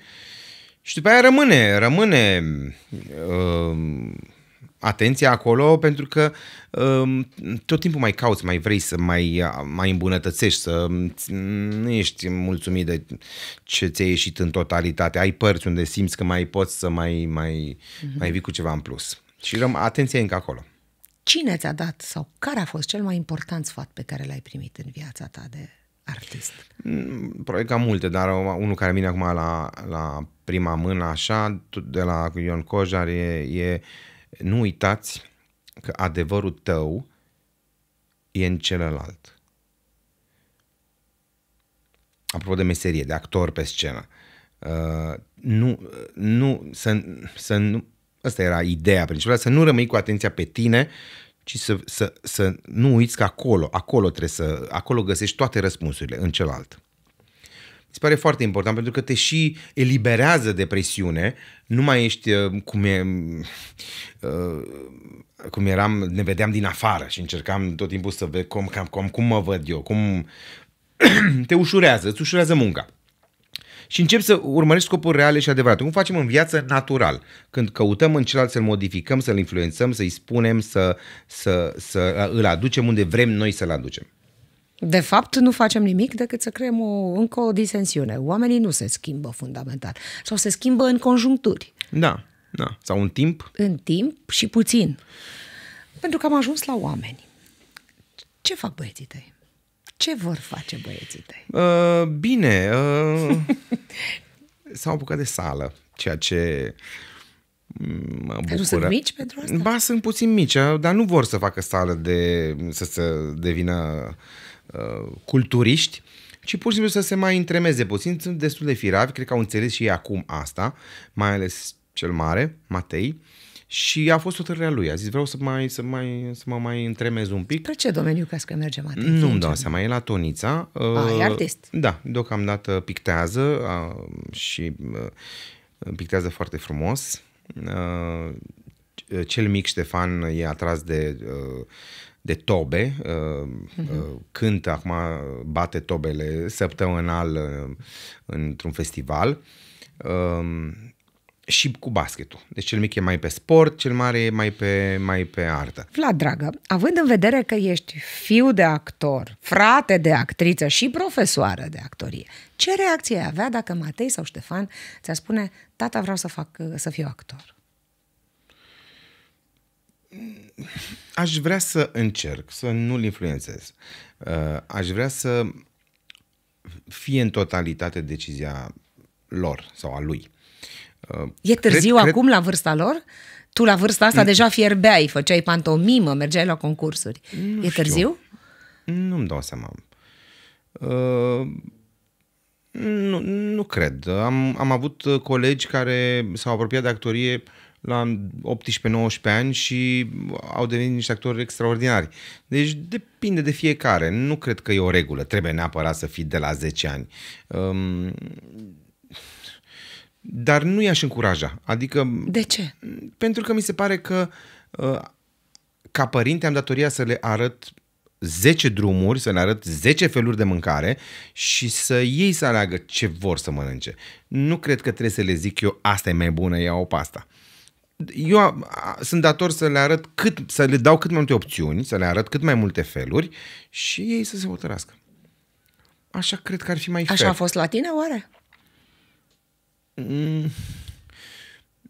[SPEAKER 1] Și după aia rămâne, rămâne... Uh, atenție acolo pentru că um, tot timpul mai cauți, mai vrei să mai, mai îmbunătățești, să nu ești mulțumit de ce ți-a ieșit în totalitate. Ai părți unde simți că mai poți să mai, mai, mm-hmm. mai vii cu ceva în plus. Și răm, atenția e încă acolo.
[SPEAKER 2] Cine ți-a dat sau care a fost cel mai important sfat pe care l-ai primit în viața ta de
[SPEAKER 1] artist? Mm, probabil ca multe, dar unul care vine acum la, la prima mână așa, de la Ion Cojar, e, e uh, nu uitați că adevărul tău e în celălalt. Apropo de meserie, de actor pe scenă. Uh, nu, nu, să, să nu, asta era ideea principală, să nu rămâi cu atenția pe tine, ci să, să, să nu uiți că acolo, acolo trebuie să, acolo găsești toate răspunsurile în celălalt se pare foarte important pentru că te și eliberează de presiune, nu mai ești uh, cum e, uh, cum eram, ne vedeam din afară și încercam tot timpul să vedem cum, cum, cum, cum mă văd eu, cum te ușurează, îți ușurează munca și încep să urmărești scopuri reale și adevărate. Cum facem în viață? Natural. Când căutăm în celălalt să-l modificăm, să-l influențăm, să-i spunem, să, să, să îl aducem unde vrem noi să-l aducem.
[SPEAKER 2] De fapt, nu facem nimic decât să creăm o, încă o disensiune. Oamenii nu se schimbă fundamental. Sau se schimbă în conjuncturi.
[SPEAKER 1] Da, da. Sau în timp. În
[SPEAKER 2] timp și puțin. Pentru că am ajuns la oameni. Ce fac băieții tăi? Ce vor face băieții
[SPEAKER 1] tăi? Uh, bine. Uh, s-au apucat de sală, ceea ce mm, mă bucură. Nu sunt mici pentru asta? Ba, sunt puțin mici, uh, dar nu vor să facă sală de, să, să devină Uh, culturiști, ci pur și simplu să se mai întremeze puțin. Sunt destul de firavi, cred că au înțeles și ei acum asta, mai ales cel mare, Matei, și a fost hotărârea lui. A zis, vreau să, mai, să, mai, să mă mai întremez un pic. Pe ce domeniu crezi că merge Matei? Nu îmi dau seama, e la Tonița. A, ah, uh, e artist. Da, deocamdată pictează uh, și uh, pictează foarte frumos. Uh, cel mic Ștefan e atras de uh, de tobe, uh-huh. Mhm. cântă acum, bate tobele săptămânal uh, într-un festival um, și cu basketul. Deci cel mic e mai pe sport, cel mare e mai pe, mai pe artă.
[SPEAKER 2] Vlad, dragă, având în vedere că ești fiu de actor, frate de actriță și profesoară de actorie, ce reacție ai avea dacă Matei sau Ștefan ți-a spune tata vreau să, fac, să fiu actor?
[SPEAKER 1] Aș vrea să încerc, să nu-l influențez. Uh, aș vrea să fie în totalitate decizia lor sau a lui. Uh, e târziu cred, acum,
[SPEAKER 2] cred... la vârsta lor? Tu la vârsta asta mm. deja fierbeai, făceai pantomimă, mergeai la concursuri.
[SPEAKER 1] Nu e știu. târziu? Nu-mi dau seama. Uh, nu, nu cred. Am, am avut uh, colegi care s-au apropiat de actorie uh, la 18-19 ani și au devenit niște actori extraordinari. Deci depinde de fiecare. Nu cred că e o regulă. Trebuie neapărat să fii de la 10 ani. Um, dar nu i-aș încuraja. Adică... De ce? Pentru că mi se pare că uh, ca părinte am datoria să le arăt 10 drumuri, să le arăt 10 feluri de mâncare și să ei să aleagă ce vor să mănânce. Nu cred că trebuie să le zic eu, asta e mai bună, ia o pasta eu a, a, sunt dator să le arăt cât, să le dau cât mai multe opțiuni, să le arăt cât mai multe feluri și ei să se hotărască.
[SPEAKER 2] Așa cred că ar fi mai fair. Așa a fost la tine, oare?
[SPEAKER 1] Mm,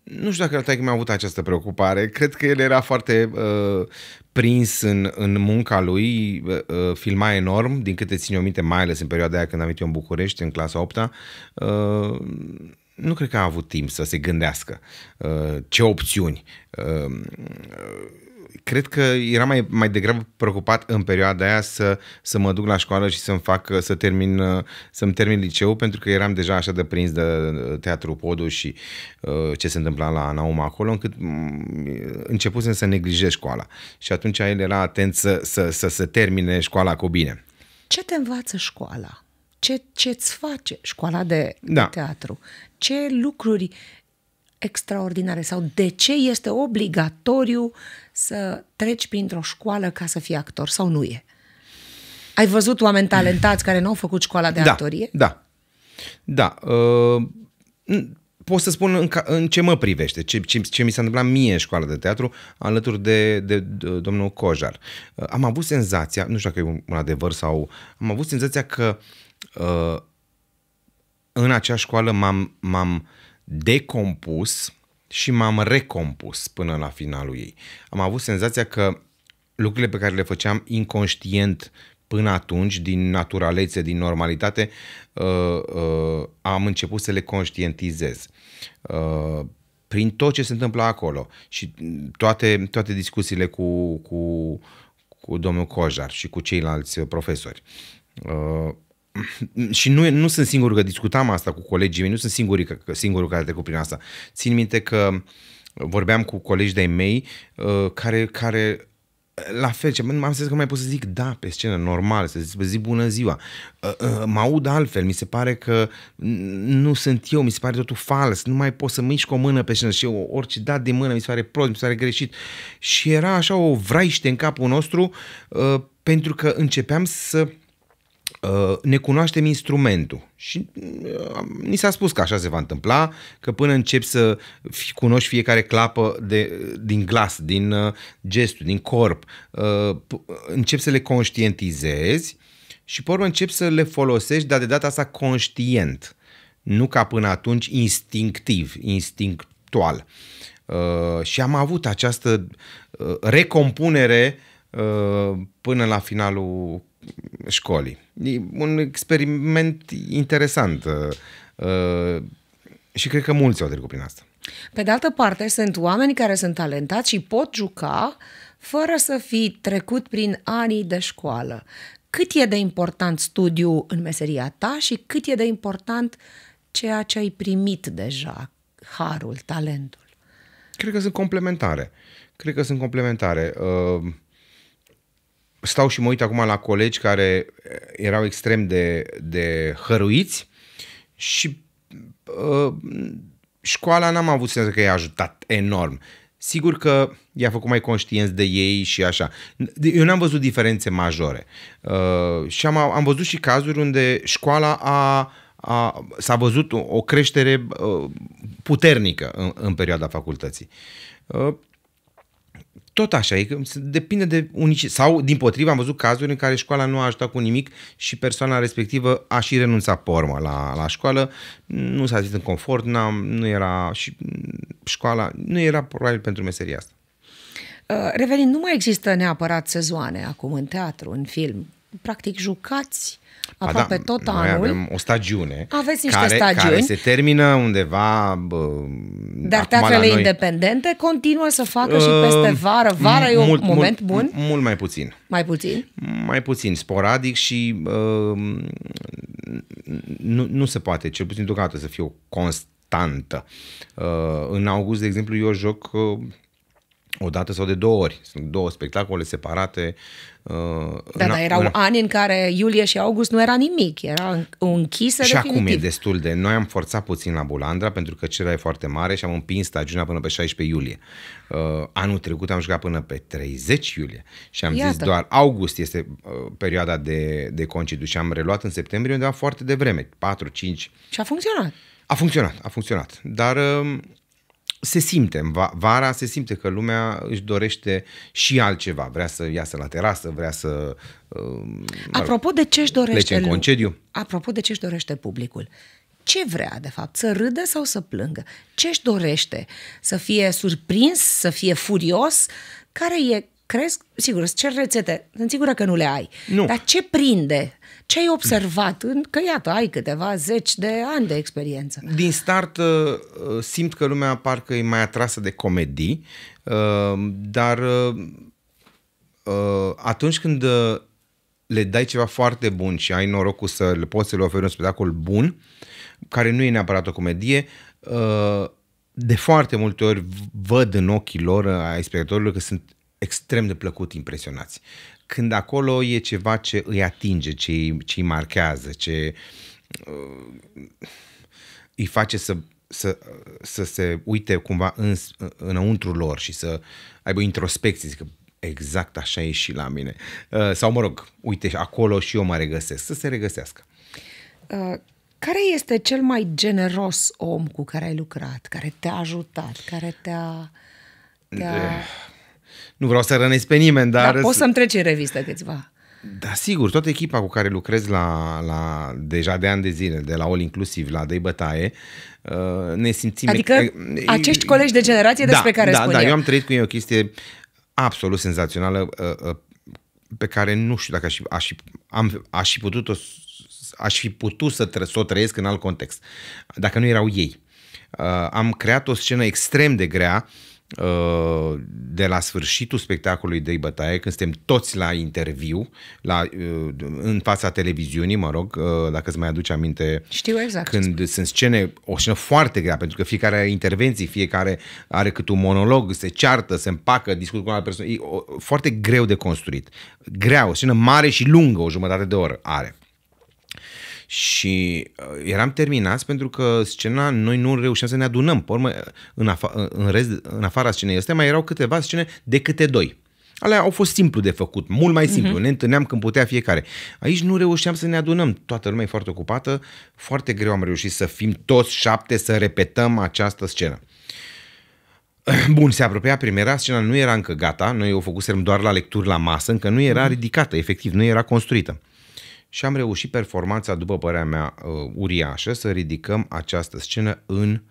[SPEAKER 1] nu știu dacă taică mi-a avut această preocupare. Cred că el era foarte uh, prins în, în munca lui, uh, uh filma enorm, din câte țin eu minte, mai ales în perioada aia când am venit eu în București, în clasa 8 -a, uh, nu cred că a avut timp să se gândească uh, ce opțiuni um, uh, cred că era mai, mai degrabă preocupat în perioada aia să, să mă duc la școală și să-mi fac, uh, să termin, să-mi termin liceul, pentru că eram deja așa de prins de teatru Podu și ce se întâmpla la Nauma acolo, încât mm, începusem să neglijez școala. Și atunci el era atent să, să, să, să termine școala cu bine.
[SPEAKER 2] Ce te învață școala? ce ce-ți face școala de da. teatru, ce lucruri extraordinare sau de ce este obligatoriu să treci printr-o școală ca să fii actor sau nu e? Ai văzut oameni talentați care nu au făcut școala de da, actorie?
[SPEAKER 1] Da, da. Uh, pot să spun în, ca, în ce mă privește, ce, ce, ce mi s-a întâmplat mie în școala de teatru alături de, de, de domnul Cojar. Uh, am avut senzația, nu știu dacă e un adevăr sau... Am avut senzația că uh, Uh, în acea școală m-am, m-am decompus și m-am recompus până la finalul ei. Am avut senzația că lucrurile pe care le făceam inconștient până atunci, din naturalețe, din normalitate, uh, uh, am început să le conștientizez. Uh, prin tot ce se întâmplă acolo și toate, toate discuțiile cu, cu, cu domnul Cojar și cu ceilalți profesori. Uh, Mm, și nu, nu sunt singurul că discutam asta cu colegii mei, nu sunt singurii, că, singurul care a trecut prin asta. Țin minte că uh, vorbeam cu colegi de-ai mei uh, care, care uh, la fel, ce, am zis că mai pot să zic da pe scenă, normal, să zic, să zic bună ziua. Uh, mă aud altfel, mi se pare că nu sunt eu, mi se pare totul fals, nu mai pot să mișc o mână pe scenă și eu, orice dat de mână mi se pare prost, mi se pare greșit. Și era așa o vraiște în capul nostru pentru că începeam să Uh, ne cunoaștem instrumentul și uh, ni s-a spus că așa se va întâmpla, că până începi să cunoști fiecare clapă de, din glas, din uh, gestul, din corp, începi să le conștientizezi și pe urmă începi să le folosești, dar de data asta conștient, nu ca până atunci instinctiv, instinctual. Și am avut această recompunere până la finalul școlii. E un experiment interesant uh, uh, și cred că mulți au trecut prin asta.
[SPEAKER 2] Pe de altă parte, sunt oameni care sunt talentați și pot juca fără să fi trecut prin anii de școală. Cât e de important studiu în meseria ta și cât e de important ceea ce ai primit deja, harul, talentul?
[SPEAKER 1] Cred că sunt complementare. Cred că sunt complementare. Uh stau și mă uit acum la colegi care eh, erau extrem de, de hăruiți și uh, școala n-am avut senzația că i-a ajutat enorm. Sigur că i-a făcut mai conștienți de ei și așa. Eu n-am văzut diferențe majore. Uh, și am, am văzut și cazuri unde școala a, a, s-a văzut o, creștere uh, puternică în, în perioada facultății. Uh, tot așa, e, depinde de unici... Sau, din potrivă, am văzut cazuri în care școala nu a ajutat cu nimic și persoana respectivă a și renunțat pe urmă la, la școală, nu s-a zis în confort, nu era și școala, nu era probabil pentru meseria asta.
[SPEAKER 2] Uh, Revenind, nu mai există neapărat sezoane acum în teatru, în film. Practic jucați aproape da, tot anul. Noi avem
[SPEAKER 1] o stagiune. Aveți niște care, stagiuni. Care se termină undeva... Bă, Dar teatrele noi...
[SPEAKER 2] independente continuă să facă uh, și ă, peste vară. Vara e un mult, moment mult, bun?
[SPEAKER 1] Mult mai puțin. Mai puțin? Mai puțin, sporadic și uh, nu, nu se poate, cel puțin deocamdată, să fie o constantă. Uh, în august, de exemplu, eu joc... Uh, o dată sau de două ori. Sunt două spectacole separate. Uh, da, dar erau în... ani
[SPEAKER 2] în care iulie și august nu era nimic, era închisă Și definitiv. acum e
[SPEAKER 1] destul de... Noi am forțat puțin la Bulandra pentru că cererea e foarte mare și am împins stagiunea până pe 16 iulie. Uh, anul trecut am jucat până pe 30 iulie și am Iată. zis doar august este uh, perioada de, de concediu și am reluat în septembrie undeva foarte devreme, 4-5. Și a funcționat. A funcționat, a funcționat. Dar um, se simte, vara se simte că lumea își dorește și altceva. Vrea să iasă la terasă, vrea să... Uh, Apropo
[SPEAKER 2] de ce își dorește... în concediu. Apropo de ce își dorește publicul ce vrea, de fapt, să râdă sau să plângă, ce își dorește, să fie surprins, să fie furios, care e, crezi, sigur, îți cer rețete, sunt sigură că nu le ai, nu. dar ce prinde ce ai observat? În, că iată, ai câteva zeci de ani de experiență.
[SPEAKER 1] Din start uh, uh, simt că lumea parcă e mai atrasă de comedii, uh, dar atunci când le dai ceva foarte bun și ai norocul să le poți să le oferi un spectacol bun, care nu e neapărat o comedie, de foarte multe ori văd în ochii lor, ai spectatorilor, că sunt extrem de plăcut impresionați când acolo e ceva ce îi atinge, ce îi, ce îi marchează, ce uh, îi face să, să, să se uite cumva în, înăuntru lor și să aibă introspecții, că exact așa e și la mine. Uh, sau mă rog, uite, acolo și eu mă regăsesc, să se regăsească.
[SPEAKER 2] Uh, care este cel mai generos om cu care ai lucrat, care te-a ajutat, care te-a... te-a... Eh,
[SPEAKER 1] nu vreau să rănesc pe nimeni, dar... Dar poți să-mi
[SPEAKER 2] treci în revistă câțiva.
[SPEAKER 1] Da, sigur, toată echipa cu care lucrez la, la deja de ani de zile, de la All Inclusiv, la Dei Bătaie, uh, ne simțim... Adică e, acești colegi de generație da, despre care da, spun Da, eu. eu am trăit cu ei o chestie absolut senzațională uh, uh, pe care nu știu dacă aș, aș, am, aș fi putut-o aș fi putut să, tră, să o trăiesc în alt context, dacă nu erau ei. Uh, am creat o scenă extrem de grea uh, Uh, de la sfârșitul spectacolului de bătaie, când suntem toți la interviu, la, uh, în fața televiziunii, mă rog, uh, dacă îți mai aduce aminte. Știu exact. Când sunt scene, o scenă foarte grea, pentru că fiecare are intervenții, fiecare are cât un monolog, se ceartă, se împacă, discută cu o altă persoană. E foarte greu de construit. Grea, o scenă mare și lungă, o jumătate de oră are. Și uh, eram terminați pentru că scena, noi nu reușeam să ne adunăm. Pe urmă, în, afa- în, rest, în afara scenei astea mai erau câteva scene de câte doi. Alea au fost simplu de făcut, mult mai simplu. Uh-huh. Ne întâlneam când putea fiecare. Aici nu reușeam să ne adunăm. Toată lumea e foarte ocupată. Foarte greu am reușit să fim toți șapte, să repetăm această scenă. Bun, se apropia primera, scena nu era încă gata, noi o făcusem doar la lecturi la masă, încă nu era mhm. ridicată, efectiv, nu era construită și am reușit performanța, după părerea mea, uh, uriașă, să ridicăm această scenă în,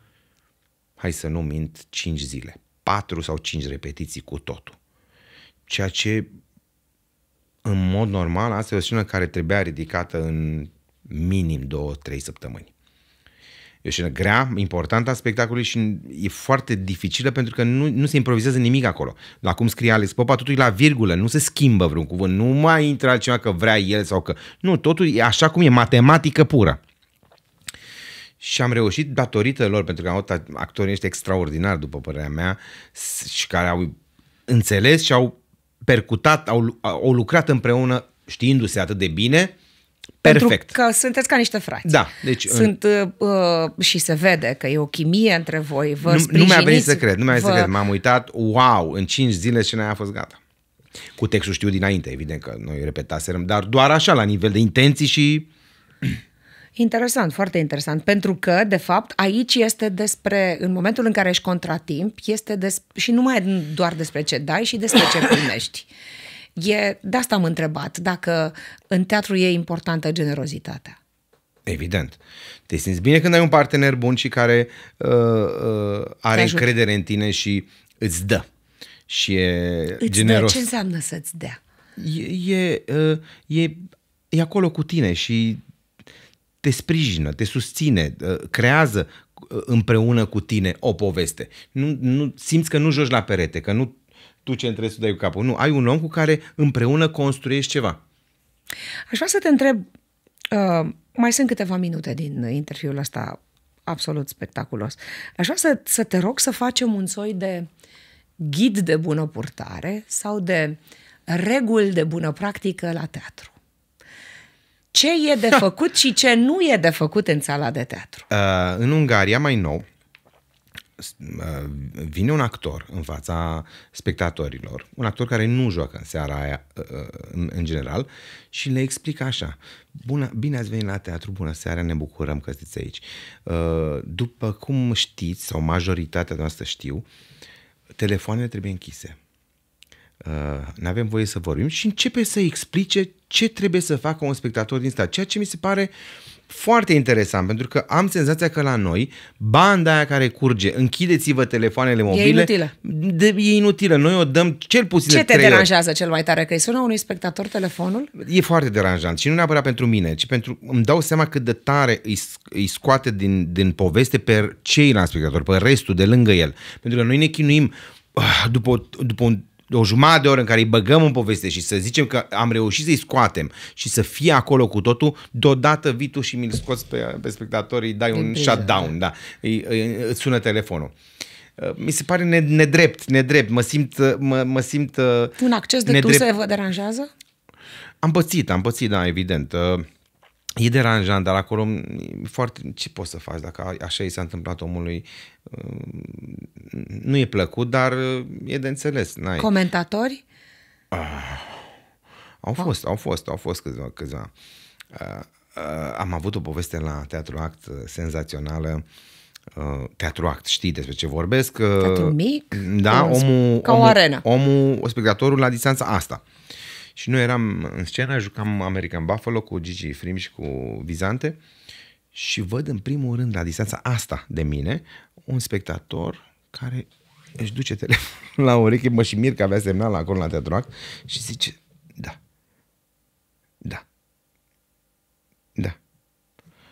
[SPEAKER 1] hai să nu mint, 5 zile. 4 sau 5 repetiții cu totul. Ceea ce, în mod normal, asta e o scenă care trebuia ridicată în minim 2-3 săptămâni e o scenă grea, importantă a spectacolului și e foarte dificilă pentru că nu, nu se improvizează nimic acolo. La cum scrie Alex Popa, totul e la virgulă, nu se schimbă vreun cuvânt, nu mai intră altceva că vrea el sau că... Nu, totul e așa cum e, matematică pură. Și am reușit datorită lor, pentru că am avut actorii ăștia extraordinari, după părerea mea, și care au înțeles și au percutat, au, au lucrat împreună știindu-se atât de bine, Perfect. Pentru
[SPEAKER 2] că sunteți ca niște frați.
[SPEAKER 1] Da. Deci, Sunt
[SPEAKER 2] uh, uh, și se vede că e o chimie între voi. Vă nu, nu mi-a venit să cred, nu mi-a venit vă... să cred.
[SPEAKER 1] M-am uitat, wow, în 5 zile scena a fost gata. Cu textul știu dinainte, evident că noi repetaserăm, dar doar așa, la nivel de intenții și...
[SPEAKER 2] Interesant, foarte interesant, pentru că, de fapt, aici este despre, în momentul în care ești contratimp, este despre, și nu mai e doar despre ce dai, și despre ce primești. E, de asta am întrebat, dacă în teatru e importantă
[SPEAKER 1] generozitatea. Evident. Te simți bine când ai un partener bun și care uh, uh, are încredere în tine și îți dă. Și e îți generos. Dă.
[SPEAKER 2] Ce înseamnă să-ți dea?
[SPEAKER 1] E, e, uh, e, e acolo cu tine și te sprijină, te susține, uh, creează uh, împreună cu tine o poveste. Nu, nu simți că nu joci la perete, că nu tu ce întrezi, să dai cu capul. Nu, ai un om cu care împreună construiești ceva.
[SPEAKER 2] Aș vrea să te întreb, uh, mai sunt câteva minute din interviul ăsta absolut spectaculos. Aș vrea să, să te rog să facem un soi de ghid de bună purtare sau de reguli de bună practică la teatru. Ce e de făcut și ce nu e de făcut în sala de teatru?
[SPEAKER 1] Uh, în Ungaria, mai nou, vine un actor în fața spectatorilor, un actor care nu joacă în seara aia ă, ă, în general și le explică așa. Bună, bine ați venit la teatru, bună seara, ne bucurăm că sunteți aici. Ă, după cum știți, sau majoritatea noastră știu, telefoanele trebuie închise. Nu avem voie să vorbim și începe să explice ce trebuie să facă un spectator din stat, ceea ce mi se pare foarte interesant, pentru că am senzația că la noi, banda aia care curge, închideți-vă telefoanele mobile. E inutilă. De, e inutilă. Noi o dăm cel puțin Ce te deranjează
[SPEAKER 2] ori. cel mai tare? Că îi sună unui spectator telefonul?
[SPEAKER 1] E foarte deranjant și nu neapărat pentru mine, ci pentru... Îmi dau seama cât de tare îi, îi scoate din, din poveste pe ceilalți spectatori, pe restul de lângă el. Pentru că noi ne chinuim ah, după, după un o jumătate de oră în care îi băgăm în poveste și să zicem că am reușit să-i scoatem și să fie acolo cu totul, deodată vii tu și mi-l scoți pe, pe spectatori, îi dai un Deja. Exact. shutdown, da. Îi, îi, îți sună telefonul. Uh, mi se pare nedrept, nedrept, mă simt... Uh, mă, mă simt uh, un acces de nedrept. tu să vă
[SPEAKER 2] deranjează?
[SPEAKER 1] Am pățit, am pățit, da, evident. E deranjant, dar acolo foarte, ce poți să faci dacă așa i s-a întâmplat omului, nu e plăcut, dar e de înțeles. N-ai.
[SPEAKER 2] Comentatori? Ah,
[SPEAKER 1] au fost, au fost, au fost câțiva. câțiva. Ah, ah, am avut o poveste la Teatru Act uh, senzațională. Uh, Teatru Act, știi despre ce vorbesc. Uh, Teatru mic? Da, omul, ca o arenă. Omul, spectatorul la distanța asta. Și noi eram în scenă, jucam American Buffalo cu Gigi Frim și cu Vizante și văd în primul rând la distanța asta de mine un spectator care își duce telefonul la ureche, mă și mir că avea semnal acolo la teatroac și zice, da, da, da.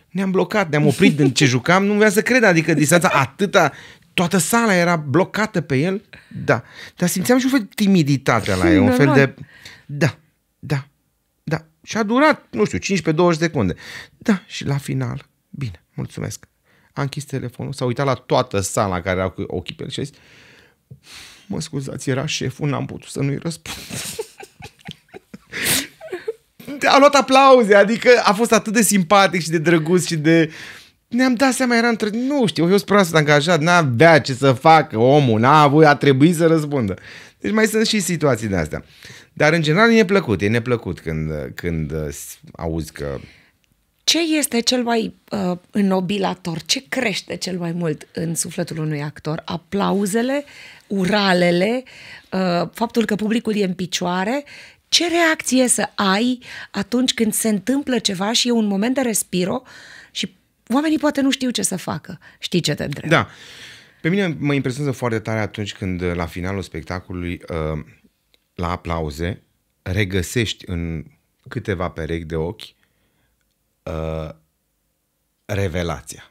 [SPEAKER 1] Ne-am blocat, ne-am oprit din ce jucam, nu vrea să cred, adică distanța atâta, toată sala era blocată pe el, da. Dar simțeam și un fel de timiditate la el, un fel de, da, da, da. Și a durat, nu știu, 15-20 secunde. Da, și la final, bine, mulțumesc a închis telefonul, s-a uitat la toată sala care era cu ochii pe el și a zis, mă scuzați, era șeful, n-am putut să nu-i răspund. a luat aplauze, adică a fost atât de simpatic și de drăguț și de... Ne-am dat seama, era între... Nu știu, eu sunt prost angajat, n-avea ce să facă omul, n-a avut, a trebuit să răspundă. Deci mai sunt și situații de astea. Dar în general e neplăcut, e neplăcut când, când uh, auzi că
[SPEAKER 2] ce este cel mai uh, înnobilator? Ce crește cel mai mult în sufletul unui actor? Aplauzele, uralele, uh, faptul că publicul e în picioare? Ce reacție să ai atunci când se întâmplă ceva și e un moment de respiro și oamenii poate nu știu ce să facă? Știi ce te întreb?
[SPEAKER 1] Da. Pe mine mă impresionează foarte tare atunci când la finalul spectacolului, uh, la aplauze, regăsești în câteva perechi de ochi Uh, revelația.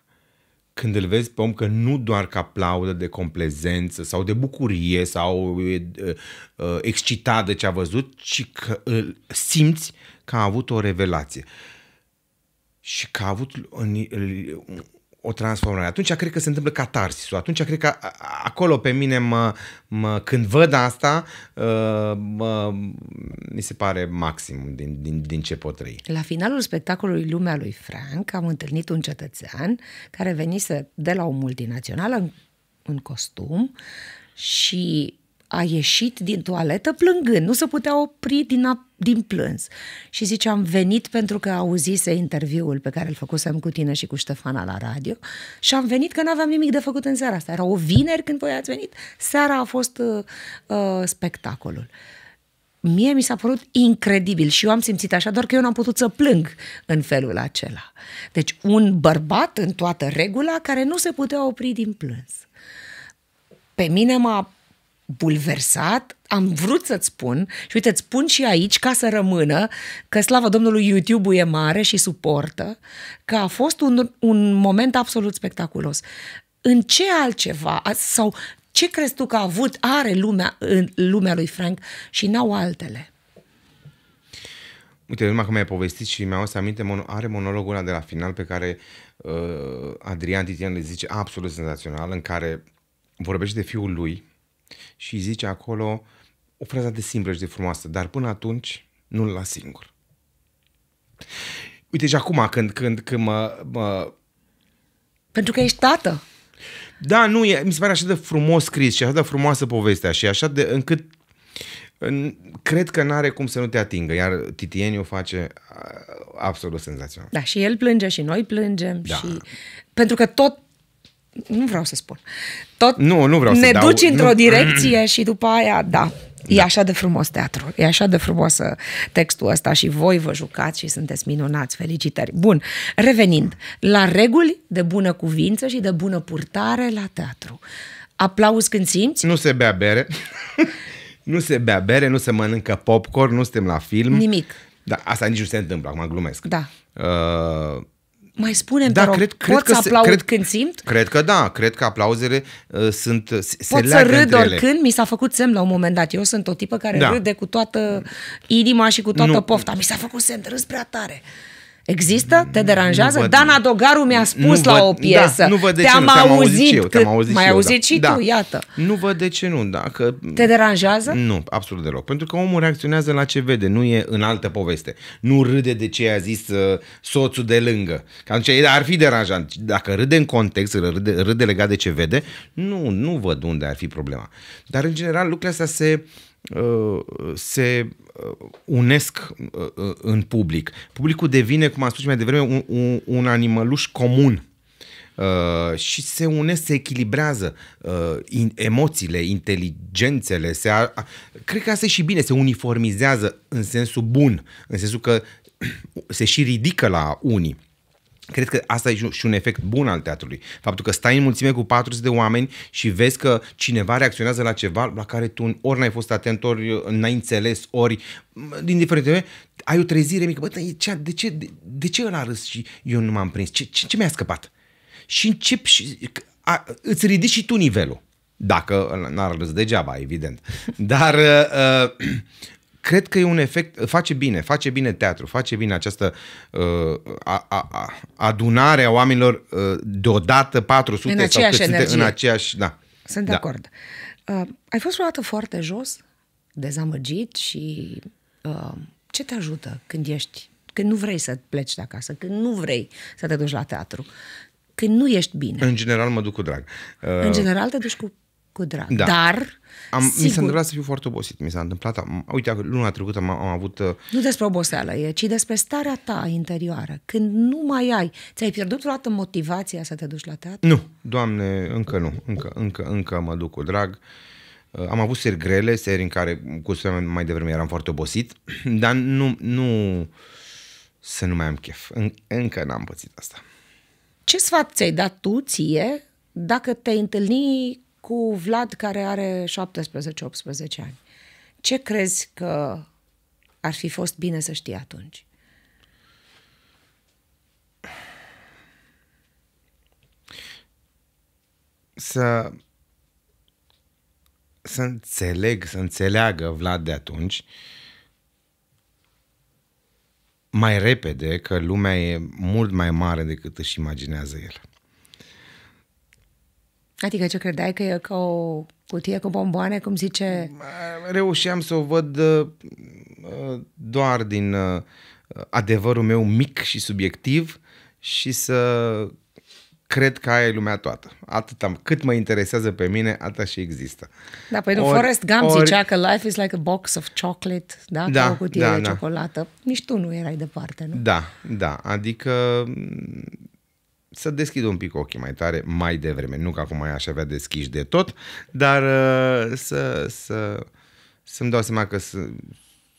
[SPEAKER 1] Când îl vezi pe om că nu doar că aplaudă de complezență sau de bucurie sau e uh, uh, excitat de ce a văzut, ci că îl simți că a avut o revelație. Și că a avut o transformare. Atunci cred că se întâmplă catarsisul. Atunci cred că acolo pe mine mă, mă, când văd asta, uh, mă, mi se pare maxim din, din, din ce pot trăi.
[SPEAKER 2] La finalul spectacolului Lumea lui Frank am întâlnit un cetățean care venise de la o multinațională în, în costum și a ieșit din toaletă plângând, nu se putea opri din, a, din plâns. Și zice, am venit pentru că auzise interviul pe care îl făcusem cu tine și cu Ștefana la radio și am venit că n-aveam nimic de făcut în seara asta. Era o vineri când voi ați venit, seara a fost uh, uh, spectacolul. Mie mi s-a părut incredibil și eu am simțit așa, doar că eu n-am putut să plâng în felul acela. Deci un bărbat în toată regula care nu se putea opri din plâns. Pe mine m-a bulversat, am vrut să-ți spun și uite, îți spun și aici ca să rămână că slava Domnului YouTube-ul e mare și suportă, că a fost un, un moment absolut spectaculos. În ce altceva sau ce crezi tu că a avut, are lumea, în lumea lui Frank și n-au altele?
[SPEAKER 1] Uite, numai că mi-ai povestit și mi-au să aminte, mon- are monologul ăla de la final pe care uh, Adrian Titian le zice absolut senzațional, în care vorbește de fiul lui, și zice acolo o frază de simplă și de frumoasă, dar până atunci nu-l las singur. Uite și acum când, când, când mă, mă...
[SPEAKER 2] Pentru că ești tată.
[SPEAKER 1] Da, nu, e, mi se pare așa de frumos scris și așa de frumoasă povestea și așa de încât în, cred că n-are cum să nu te atingă, iar Titieniu face absolut senzațional. Da,
[SPEAKER 2] și el plânge și noi plângem da. și pentru că tot nu vreau să spun. Tot nu, nu vreau ne să duci dau, într-o nu. direcție și după aia, da, da. E așa de frumos teatru, uh, e așa de frumos textul ăsta și voi vă jucați și sunteți minunați, felicitări. Bun, revenind la reguli de bună cuvință și de bună purtare la teatru.
[SPEAKER 1] Aplauz când simți? Nu se bea bere, nu se bea bere, nu se mănâncă popcorn, nu suntem la film. Nimic. Da, asta nici nu se întâmplă, acum glumesc. Da. Uh,
[SPEAKER 2] mai spune da, cred, cred pot că să aplaud cred, când simt?
[SPEAKER 1] Cred că da, cred că aplauzele uh, sunt, se Pot să râd oricând,
[SPEAKER 2] mi s-a făcut semn la un moment dat. Eu sunt o tipă care da. râde cu toată inima și cu toată nu. pofta. Mi s-a făcut semn, râs prea tare. Există? Te deranjează? Vă, Dana Dogaru mi-a spus vă, la o da, piesă. Da, nu văd de te-am ce nu, auzit, auzit eu, te-am auzit mai și auzit da. și da. tu, iată.
[SPEAKER 1] Nu văd de ce nu, Că... Te
[SPEAKER 2] deranjează?
[SPEAKER 1] Nu, absolut deloc. Pentru că omul reacționează la ce vede, nu e în altă poveste. Nu râde de ce a zis uh, soțul de lângă. Că atunci ar fi deranjant. Dacă râde în context, râde, râde legat de ce vede, nu, nu văd unde ar fi problema. Dar, în general, lucrurile astea se... Uh, se Uh, unesc uh, uh, în public. Publicul devine, cum am spus mai devreme, un, un, un animăluș comun. Uh, și se unesc, se echilibrează uh, in, emoțiile, inteligențele, se a, a, cred că asta e și bine, se uniformizează în sensul bun, în sensul că se și ridică la unii. Cred că asta e și un efect bun al teatrului. Faptul că stai în mulțime cu 400 de oameni și vezi că cineva reacționează la ceva la care tu ori n-ai fost atent, ori uh, n-ai înțeles, ori din diferite ori, ai o trezire mică. Bă, de, ce, de, de ce ăla a râs și eu nu m-am prins? Ce, ce, ce mi-a scăpat? Și încep și a, îți ridici și tu nivelul. Dacă n-ar râs degeaba, evident. Dar uh, uh cred că e un efect, face bine, face bine teatru, face bine această uh, a, a, a, adunare a oamenilor uh, deodată 400 în sau cât energie. în aceeași... Da. Sunt de da. acord.
[SPEAKER 2] Uh, ai fost vreodată foarte jos, dezamăgit și uh, ce te ajută când ești, când nu vrei să pleci de acasă, când nu vrei să te duci la teatru,
[SPEAKER 1] când nu ești bine? În general mă duc cu drag. Uh, în general
[SPEAKER 2] te duci cu cu drag. Da. Dar...
[SPEAKER 1] Am, sigur, mi s-a întâmplat să fiu foarte obosit. Mi s-a întâmplat... Am, uite, luna trecută am, am avut... Uh,
[SPEAKER 2] nu despre oboseală e, ci despre starea ta interioară. Când nu mai ai... Ți-ai pierdut vreodată motivația să te duci la teatru?
[SPEAKER 1] Nu, doamne, încă nu. Încă, încă, încă mă duc cu drag. Uh, am avut seri grele, seri în care, cu spuneam mai devreme, eram foarte obosit, dar nu, nu să nu mai am chef. În, încă n-am pățit asta.
[SPEAKER 2] Ce sfat ți-ai dat tu ție dacă te întâlni cu Vlad care are 17-18 ani. Ce crezi că ar fi fost bine să știi atunci?
[SPEAKER 1] Să să înțeleg, să înțeleagă Vlad de atunci mai repede că lumea e mult mai mare decât își imaginează el.
[SPEAKER 2] Adică ce credeai că e ca o cutie cu bomboane, cum zice?
[SPEAKER 1] Reușeam să o văd uh, uh, doar din uh, adevărul meu mic și subiectiv și să cred că aia e lumea toată. Atât am. Cât mă interesează pe mine, atât și există. Da, păi ori, Forrest Gump ori... zicea
[SPEAKER 2] că life is like a box of chocolate, da? da Ca o cutie da, de da. ciocolată. Nici tu nu erai departe, nu?
[SPEAKER 1] Da, da. Adică să deschid un pic ochii mai tare mai devreme. Nu că acum aș avea deschiși de tot, dar uh, să, să, să-mi dau seama că sunt,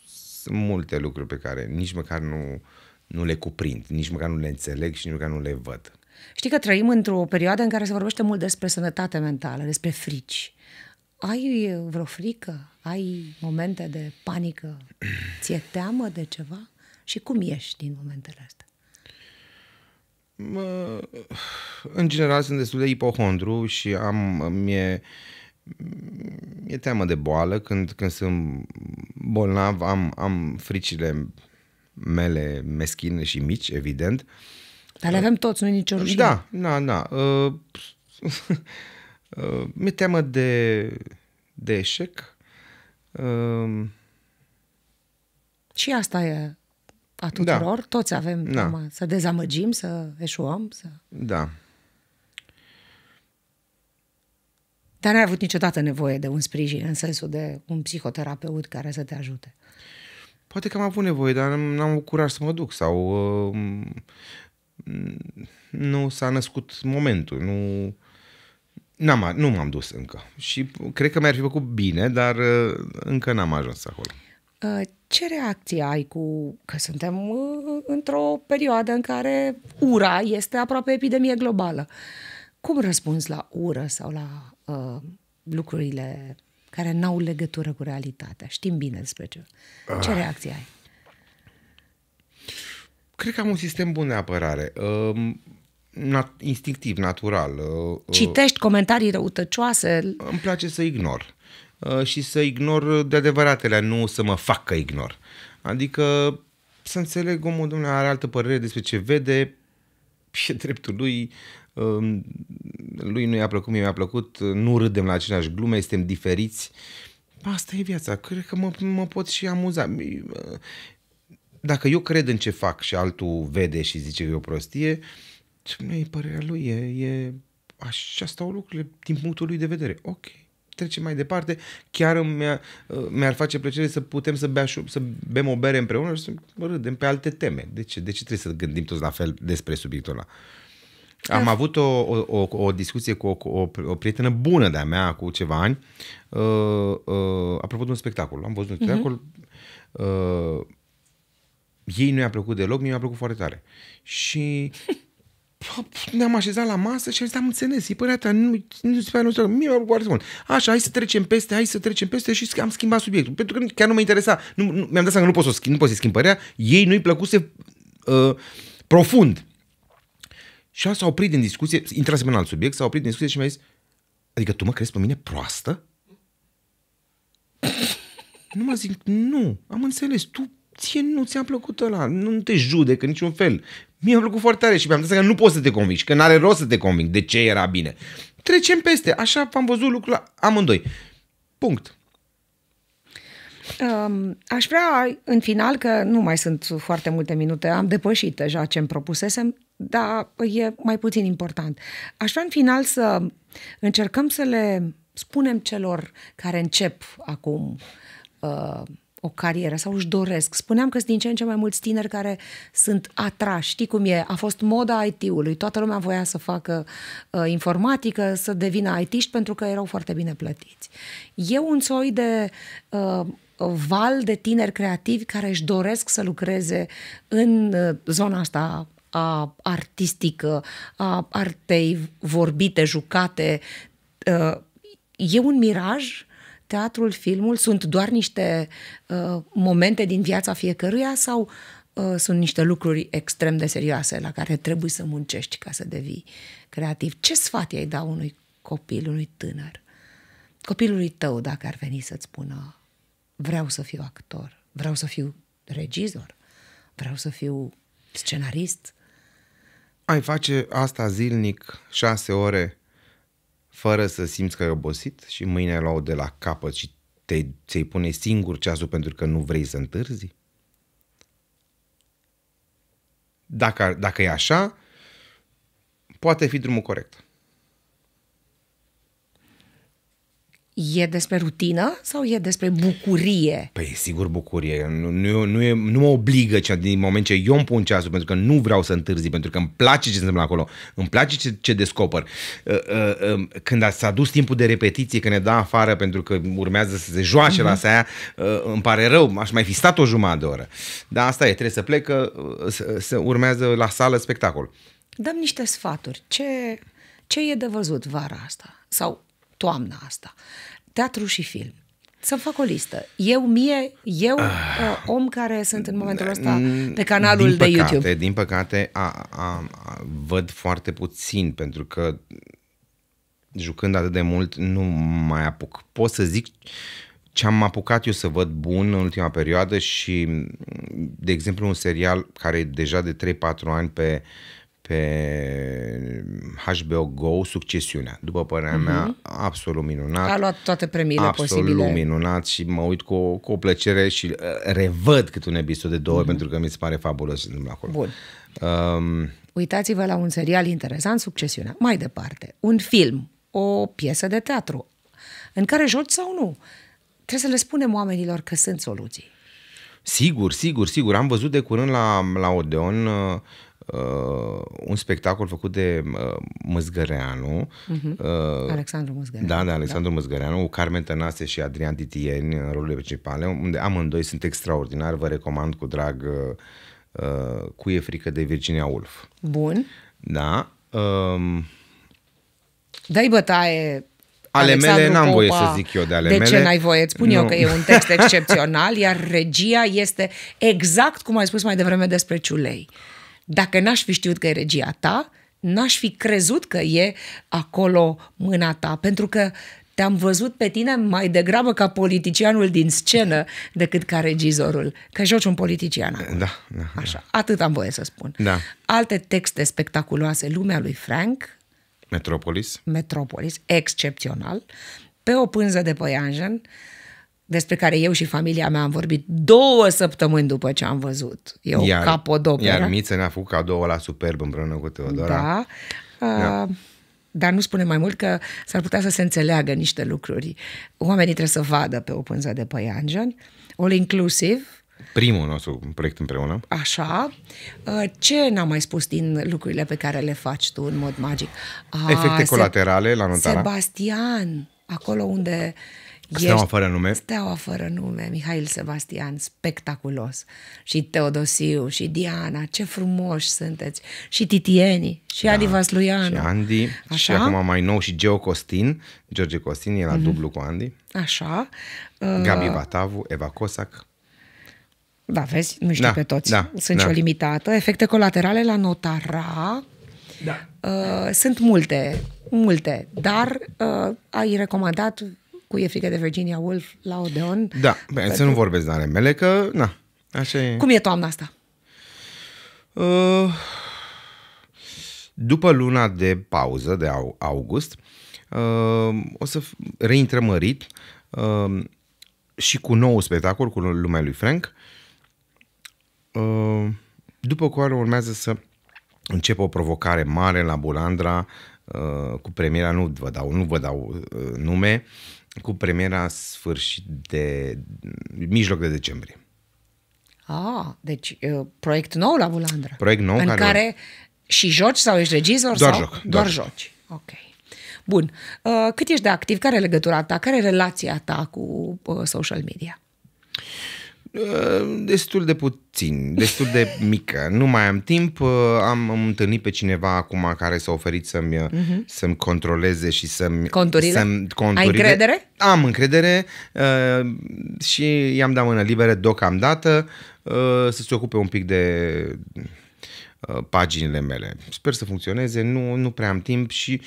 [SPEAKER 1] sunt multe lucruri pe care nici măcar nu, nu le cuprind, nici măcar nu le înțeleg și nici măcar nu le văd.
[SPEAKER 2] Știi că trăim într-o perioadă în care se vorbește mult despre sănătate mentală, despre frici. Ai vreo frică? Ai momente de panică? Ți-e teamă de ceva? Și cum ieși din momentele astea?
[SPEAKER 1] în general sunt destul de ipohondru și am, mie e teamă de boală. Când, când sunt bolnav am, am fricile mele meschine și mici, evident.
[SPEAKER 2] Dar le avem toți, nu nicio rușine. Da,
[SPEAKER 1] da, da. Uh, uh, mi-e teamă de, de eșec. Uh,
[SPEAKER 2] și asta e a da. tuturor, da. toți avem da. Urmă, să dezamăgim, să eșuăm. Să... Da. Dar n-ai avut niciodată nevoie de un sprijin, în sensul de un psihoterapeut care să te ajute.
[SPEAKER 1] Poate că am avut nevoie, dar n-am avut curaj să mă duc sau uh, nu s-a născut momentul, nu... N-am, nu m-am dus încă și cred că mi-ar fi făcut bine, dar uh, încă n-am ajuns acolo.
[SPEAKER 2] Ă, ce reacție ai cu că suntem ă, într-o perioadă în care ura este aproape epidemie globală? Cum răspunzi la ură sau la uh, lucrurile care n-au legătură cu realitatea? Știm bine despre ce.
[SPEAKER 1] Ce ah. reacție ai? Cred că am un sistem bun de apărare. Uh, instinctiv, natural. Uh, Citești
[SPEAKER 2] comentarii răutăcioase?
[SPEAKER 1] Îmi place să ignor. Uh, și să ignor de adevăratele, nu să mă fac că ignor. Adică să înțeleg omul, domnule, are altă părere despre ce vede și dreptul lui, um, lui nu i-a plăcut, mie mi-a plăcut, nu râdem la aceleași glume, suntem diferiți. Asta e viața, cred că mă, mă pot și amuza. Uh, dacă eu cred în ce fac și altul vede și zice că e o prostie, nu e părerea lui, e, e așa stau lucrurile din punctul lui de vedere. Ok trecem mai departe. Chiar mi-a, mi-ar face plăcere să putem să, bea, să bem o bere împreună și să râdem pe alte teme. De ce, de ce trebuie să gândim toți la fel despre subiectul ăla? Am da. avut o, o, o, o discuție cu o, o, o prietenă bună de-a mea cu ceva ani, uh, uh, apropo de un spectacol. Am văzut un mhm. spectacol, uh-huh. uh, ei nu i-a plăcut deloc, mie mi-a plăcut foarte tare. Și ne-am așezat la masă și am zis, am înțeles, e părea ta, nu, nu se nu mie mi-a foarte bun. Așa, hai să trecem peste, hai să trecem peste și am schimbat subiectul. Pentru că chiar nu mă interesa, nu, nu, mi-am dat seama că nu pot să schimb, nu pot să schimb părea, ei nu-i plăcuse uh, profund. Și s-a oprit din discuție, intrasem în alt subiect, s-a oprit din discuție și mi-a zis, adică tu mă crezi pe mine proastă? nu mă zic, nu, am înțeles, tu ție nu ți-a plăcut ăla, nu te judecă niciun fel. Mie mi-a plăcut foarte tare și mi-am dat că nu poți să te convingi, că n-are rost să te convingi de ce era bine. Trecem peste, așa am văzut lucrul amândoi. Punct.
[SPEAKER 2] Um, aș vrea, în final, că nu mai sunt foarte multe minute, am depășit deja ce-mi propusesem, dar e mai puțin important. Aș vrea, în final, să încercăm să le spunem celor care încep acum uh, o carieră sau își doresc. Spuneam că sunt din ce în ce mai mulți tineri care sunt atrași. Știi cum e? A fost moda IT-ului. Toată lumea voia să facă uh, informatică, să devină it pentru că erau foarte bine plătiți. E un soi de uh, val de tineri creativi care își doresc să lucreze în uh, zona asta a artistică, a artei vorbite, jucate. Uh, e un miraj teatrul, filmul sunt doar niște uh, momente din viața fiecăruia sau uh, sunt niște lucruri extrem de serioase la care trebuie să muncești ca să devii creativ? Ce sfat ai da unui copil, unui tânăr? Copilului tău, dacă ar veni să-ți spună vreau să fiu actor, vreau să fiu regizor, vreau să fiu scenarist.
[SPEAKER 1] Ai face asta zilnic, șase ore, fără să simți că e obosit și mâine luau de la capăt și te, ți-ai pune singur ceasul pentru că nu vrei să întârzi? Dacă, dacă e așa, poate fi drumul corect.
[SPEAKER 2] E despre rutină sau e despre bucurie?
[SPEAKER 1] Păi sigur bucurie. Nu, nu, nu, e, nu mă obligă cea, din moment ce eu îmi pun ceasul, pentru că nu vreau să întârzi, pentru că îmi place ce se întâmplă acolo, îmi place ce, ce descoper. Ă, ă, ă, când s-a dus timpul de repetiție, când ne da afară pentru că urmează să se joace mm-hmm. la mhm. seaia, îmi pare rău, aș mai fi stat o jumătate de oră. Dar asta e, trebuie să plecă, să, se urmează la sală spectacol.
[SPEAKER 2] Dăm niște sfaturi. Ce, ce e de văzut vara asta? Sau toamna asta. Teatru și film. să fac o listă. Eu, mie, eu, ah. uh, om care sunt în momentul ăsta mm, pe canalul din păcate, de YouTube.
[SPEAKER 1] Din păcate, a, a, a, văd foarte puțin, pentru că jucând atât de mult, nu mai apuc. Pot să zic ce am apucat eu să văd bun în ultima perioadă și, de exemplu, un serial care e deja de 3-4 ani pe uh, pe HBO Go Succesiunea. După părerea mm-hmm. mea, mhm. absolut minunat. A
[SPEAKER 2] luat toate premiile absolut posibile. Absolut
[SPEAKER 1] minunat și mă uit cu, cu o plăcere și uh, revăd cât un episod de două mm-hmm. pentru că mi se pare fabulos ce acolo. Bun. Um,
[SPEAKER 2] Uitați-vă la un serial interesant, Succesiunea. Mai departe, un film, o piesă de teatru, în care joci sau nu. Trebuie să le spunem oamenilor că sunt soluții.
[SPEAKER 1] Sigur, sigur, sigur. Am văzut de curând la, la Odeon uh, uh, un spectacol făcut de uh, Măzgăreanu. Uh-huh. Uh, Alexandru
[SPEAKER 2] Măzgăreanu. Da, de da. Alexandru da.
[SPEAKER 1] Măzgăreanu, Carmen Tănase și Adrian Ditieni în rolurile principale, unde amândoi sunt extraordinari. Vă recomand cu drag uh, uh Cu e frică de Virginia Woolf. Bun. Da. Uh, um,
[SPEAKER 2] Dai bătaie
[SPEAKER 1] ale Alexandru mele n-am Popa. voie să zic eu de ale de mele. De ce n-ai voie? Îți spun nu. eu că e un text excepțional,
[SPEAKER 2] iar regia este exact cum ai spus mai devreme despre Ciulei. Dacă n-aș fi știut că e regia ta, n-aș fi crezut că e acolo mâna ta, pentru că te-am văzut pe tine mai degrabă ca politicianul din scenă decât ca regizorul, că joci un politician. Acum. Da, da, da. Așa, da. atât am voie să spun. Da. Alte texte spectaculoase, Lumea lui Frank.
[SPEAKER 1] Metropolis.
[SPEAKER 2] Metropolis, excepțional. Pe o pânză de păianjen, uh, despre care eu și familia mea am vorbit două săptămâni după ce am văzut. E o iar, capodoperă. Iar
[SPEAKER 1] Miță ne-a făcut cadou la Superb împreună cu Teodora. Da.
[SPEAKER 2] da. Uh, da. Dar nu spune mai mult că s-ar putea să se înțeleagă niște lucruri. Oamenii trebuie să vadă pe o pânză de păianjeni, all inclusive,
[SPEAKER 1] Primul nostru proiect împreună.
[SPEAKER 2] Așa. Uh, ce n-am mai spus din lucrurile pe care le faci tu în mod magic? A, Efecte colaterale la notara. Sebastian, acolo unde uh, Steaua fără nume. Steaua fără nume, Mihail Sebastian, spectaculos. Și Teodosiu, și Diana, ce frumoși sunteți. Și Titieni, și da, Adi Vasluianu. Și
[SPEAKER 1] Andy, Așa? și acum mai nou și Geo Costin. George Costin e la mm-hmm. dublu cu Andy.
[SPEAKER 2] Așa. Uh... Gabi
[SPEAKER 1] Batavu, Eva Cosac. Da, vezi, nu știu da, pe toți. Da, Sunt da. și o
[SPEAKER 2] limitată. Efecte colaterale la notara. Da. Uh, sunt multe, multe, dar uh, ai recomandat cu E frică de Virginia Woolf la Odeon.
[SPEAKER 1] Da, bine, pentru... să nu vorbesc de mele, că na, așa e. Cum e toamna asta? Uh, după luna de pauză de august, uh, o să reintrăm mărit uh, și cu nou spectacol, cu lumea lui Frank, uh, după care urmează să încep o provocare mare la Bulandra, uh, cu premiera, nu vă dau, nu vă dau uh, nume, cu premiera sfârșit de mijloc de decembrie.
[SPEAKER 2] Ah, deci uh, proiect nou la Vulandra. Proiect nou în care, care și joci sau ești regizor? Doar sau? joc. Doar, doar joci. joci. Ok. Bun. Uh, cât ești de activ? Care e legătura ta? Care e relația ta cu uh, social media?
[SPEAKER 1] Ă, destul de puțin, destul de mică. Nu mai am timp, ă, am întâlnit pe cineva acum care s-a oferit să-mi, uh-huh. să-mi controleze și să-mi... Conturile? Să-mi conturile. Ai încredere? Am încredere uh, și i-am dat mână liberă deocamdată uh, să se ocupe un pic de paginile mele. Sper să funcționeze, nu, nu prea am timp și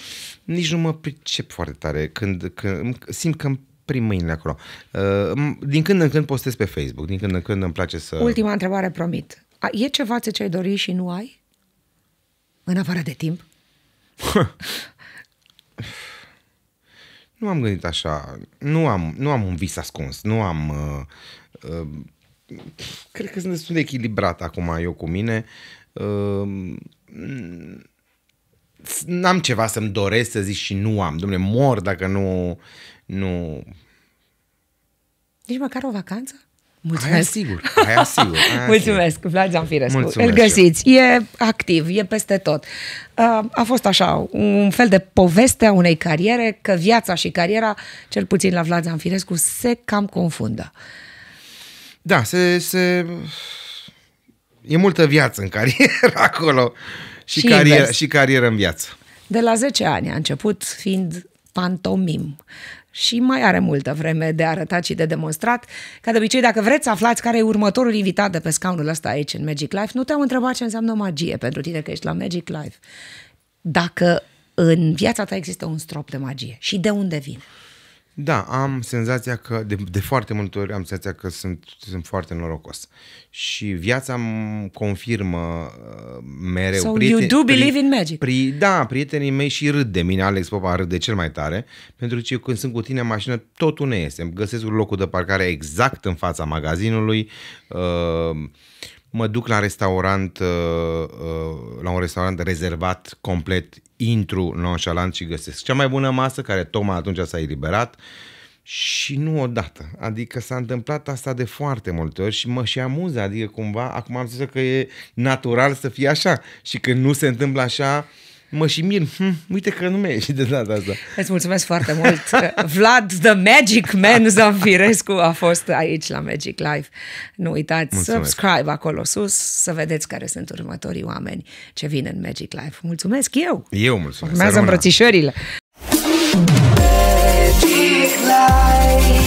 [SPEAKER 1] nici nu mă pricep foarte tare când, când simt că îmi prin mâinile acolo. Uh, din când în când postez pe Facebook, din când în când îmi place să... Ultima
[SPEAKER 2] întrebare, promit. E ceva ce ai dori și nu ai? În afară de timp?
[SPEAKER 1] nu am gândit așa. Nu am, nu am un vis ascuns. Nu am... Uh, uh, cred că sunt destul de echilibrat acum eu cu mine. Uh, n-am ceva să-mi doresc să zic și nu am. Dom'le, mor dacă nu nu...
[SPEAKER 2] Nici măcar o vacanță?
[SPEAKER 1] Mulțumesc. Aia sigur, aia sigur. Aia Mulțumesc,
[SPEAKER 2] sigur. Vlad Zanfirescu. Mulțumesc. Îl găsiți, e activ, e peste tot. A fost așa, un fel de poveste a unei cariere, că viața și cariera, cel puțin la Vlad Zanfirescu, se cam confundă.
[SPEAKER 1] Da, se, se... E multă viață în carieră acolo și, și, carier, și carieră în viață.
[SPEAKER 2] De la 10 ani a început fiind pantomim și mai are multă vreme de arătat și de demonstrat. Ca de obicei, dacă vreți să aflați care e următorul invitat de pe scaunul ăsta aici în Magic Life, nu te-am întrebat ce înseamnă magie pentru tine că ești la Magic Life. Dacă în viața ta există un strop de magie și de unde vine?
[SPEAKER 1] Da, am senzația că, de, de foarte multe ori am senzația că sunt, sunt foarte norocos. Și viața îmi confirmă uh, mereu. So prieten, you do believe pri, in magic. Pri, da, prietenii mei și râd de mine, Alex Popa râde cel mai tare, pentru că eu când sunt cu tine în mașină, totul ne este. găsesc locul de parcare exact în fața magazinului, uh, mă duc la restaurant, uh, uh, la un restaurant rezervat complet intru nonșalant și găsesc cea mai bună masă care tocmai atunci s-a eliberat și nu odată. Adică s-a întâmplat asta de foarte multe ori și mă și amuză. Adică cumva, acum am zis că e natural să fie așa și când nu se întâmplă așa, uh, mă și mir, hm, uite că nu mi ieșit de data asta.
[SPEAKER 2] Îți mulțumesc foarte mult. Vlad the Magic Man Zamfirescu a fost aici la Magic Live. Nu uitați, mulțumesc. subscribe acolo sus să vedeți care sunt următorii oameni ce vin în Magic Live. Mulțumesc eu!
[SPEAKER 1] Eu mulțumesc! Urmează
[SPEAKER 2] îmbrățișările! Magic Life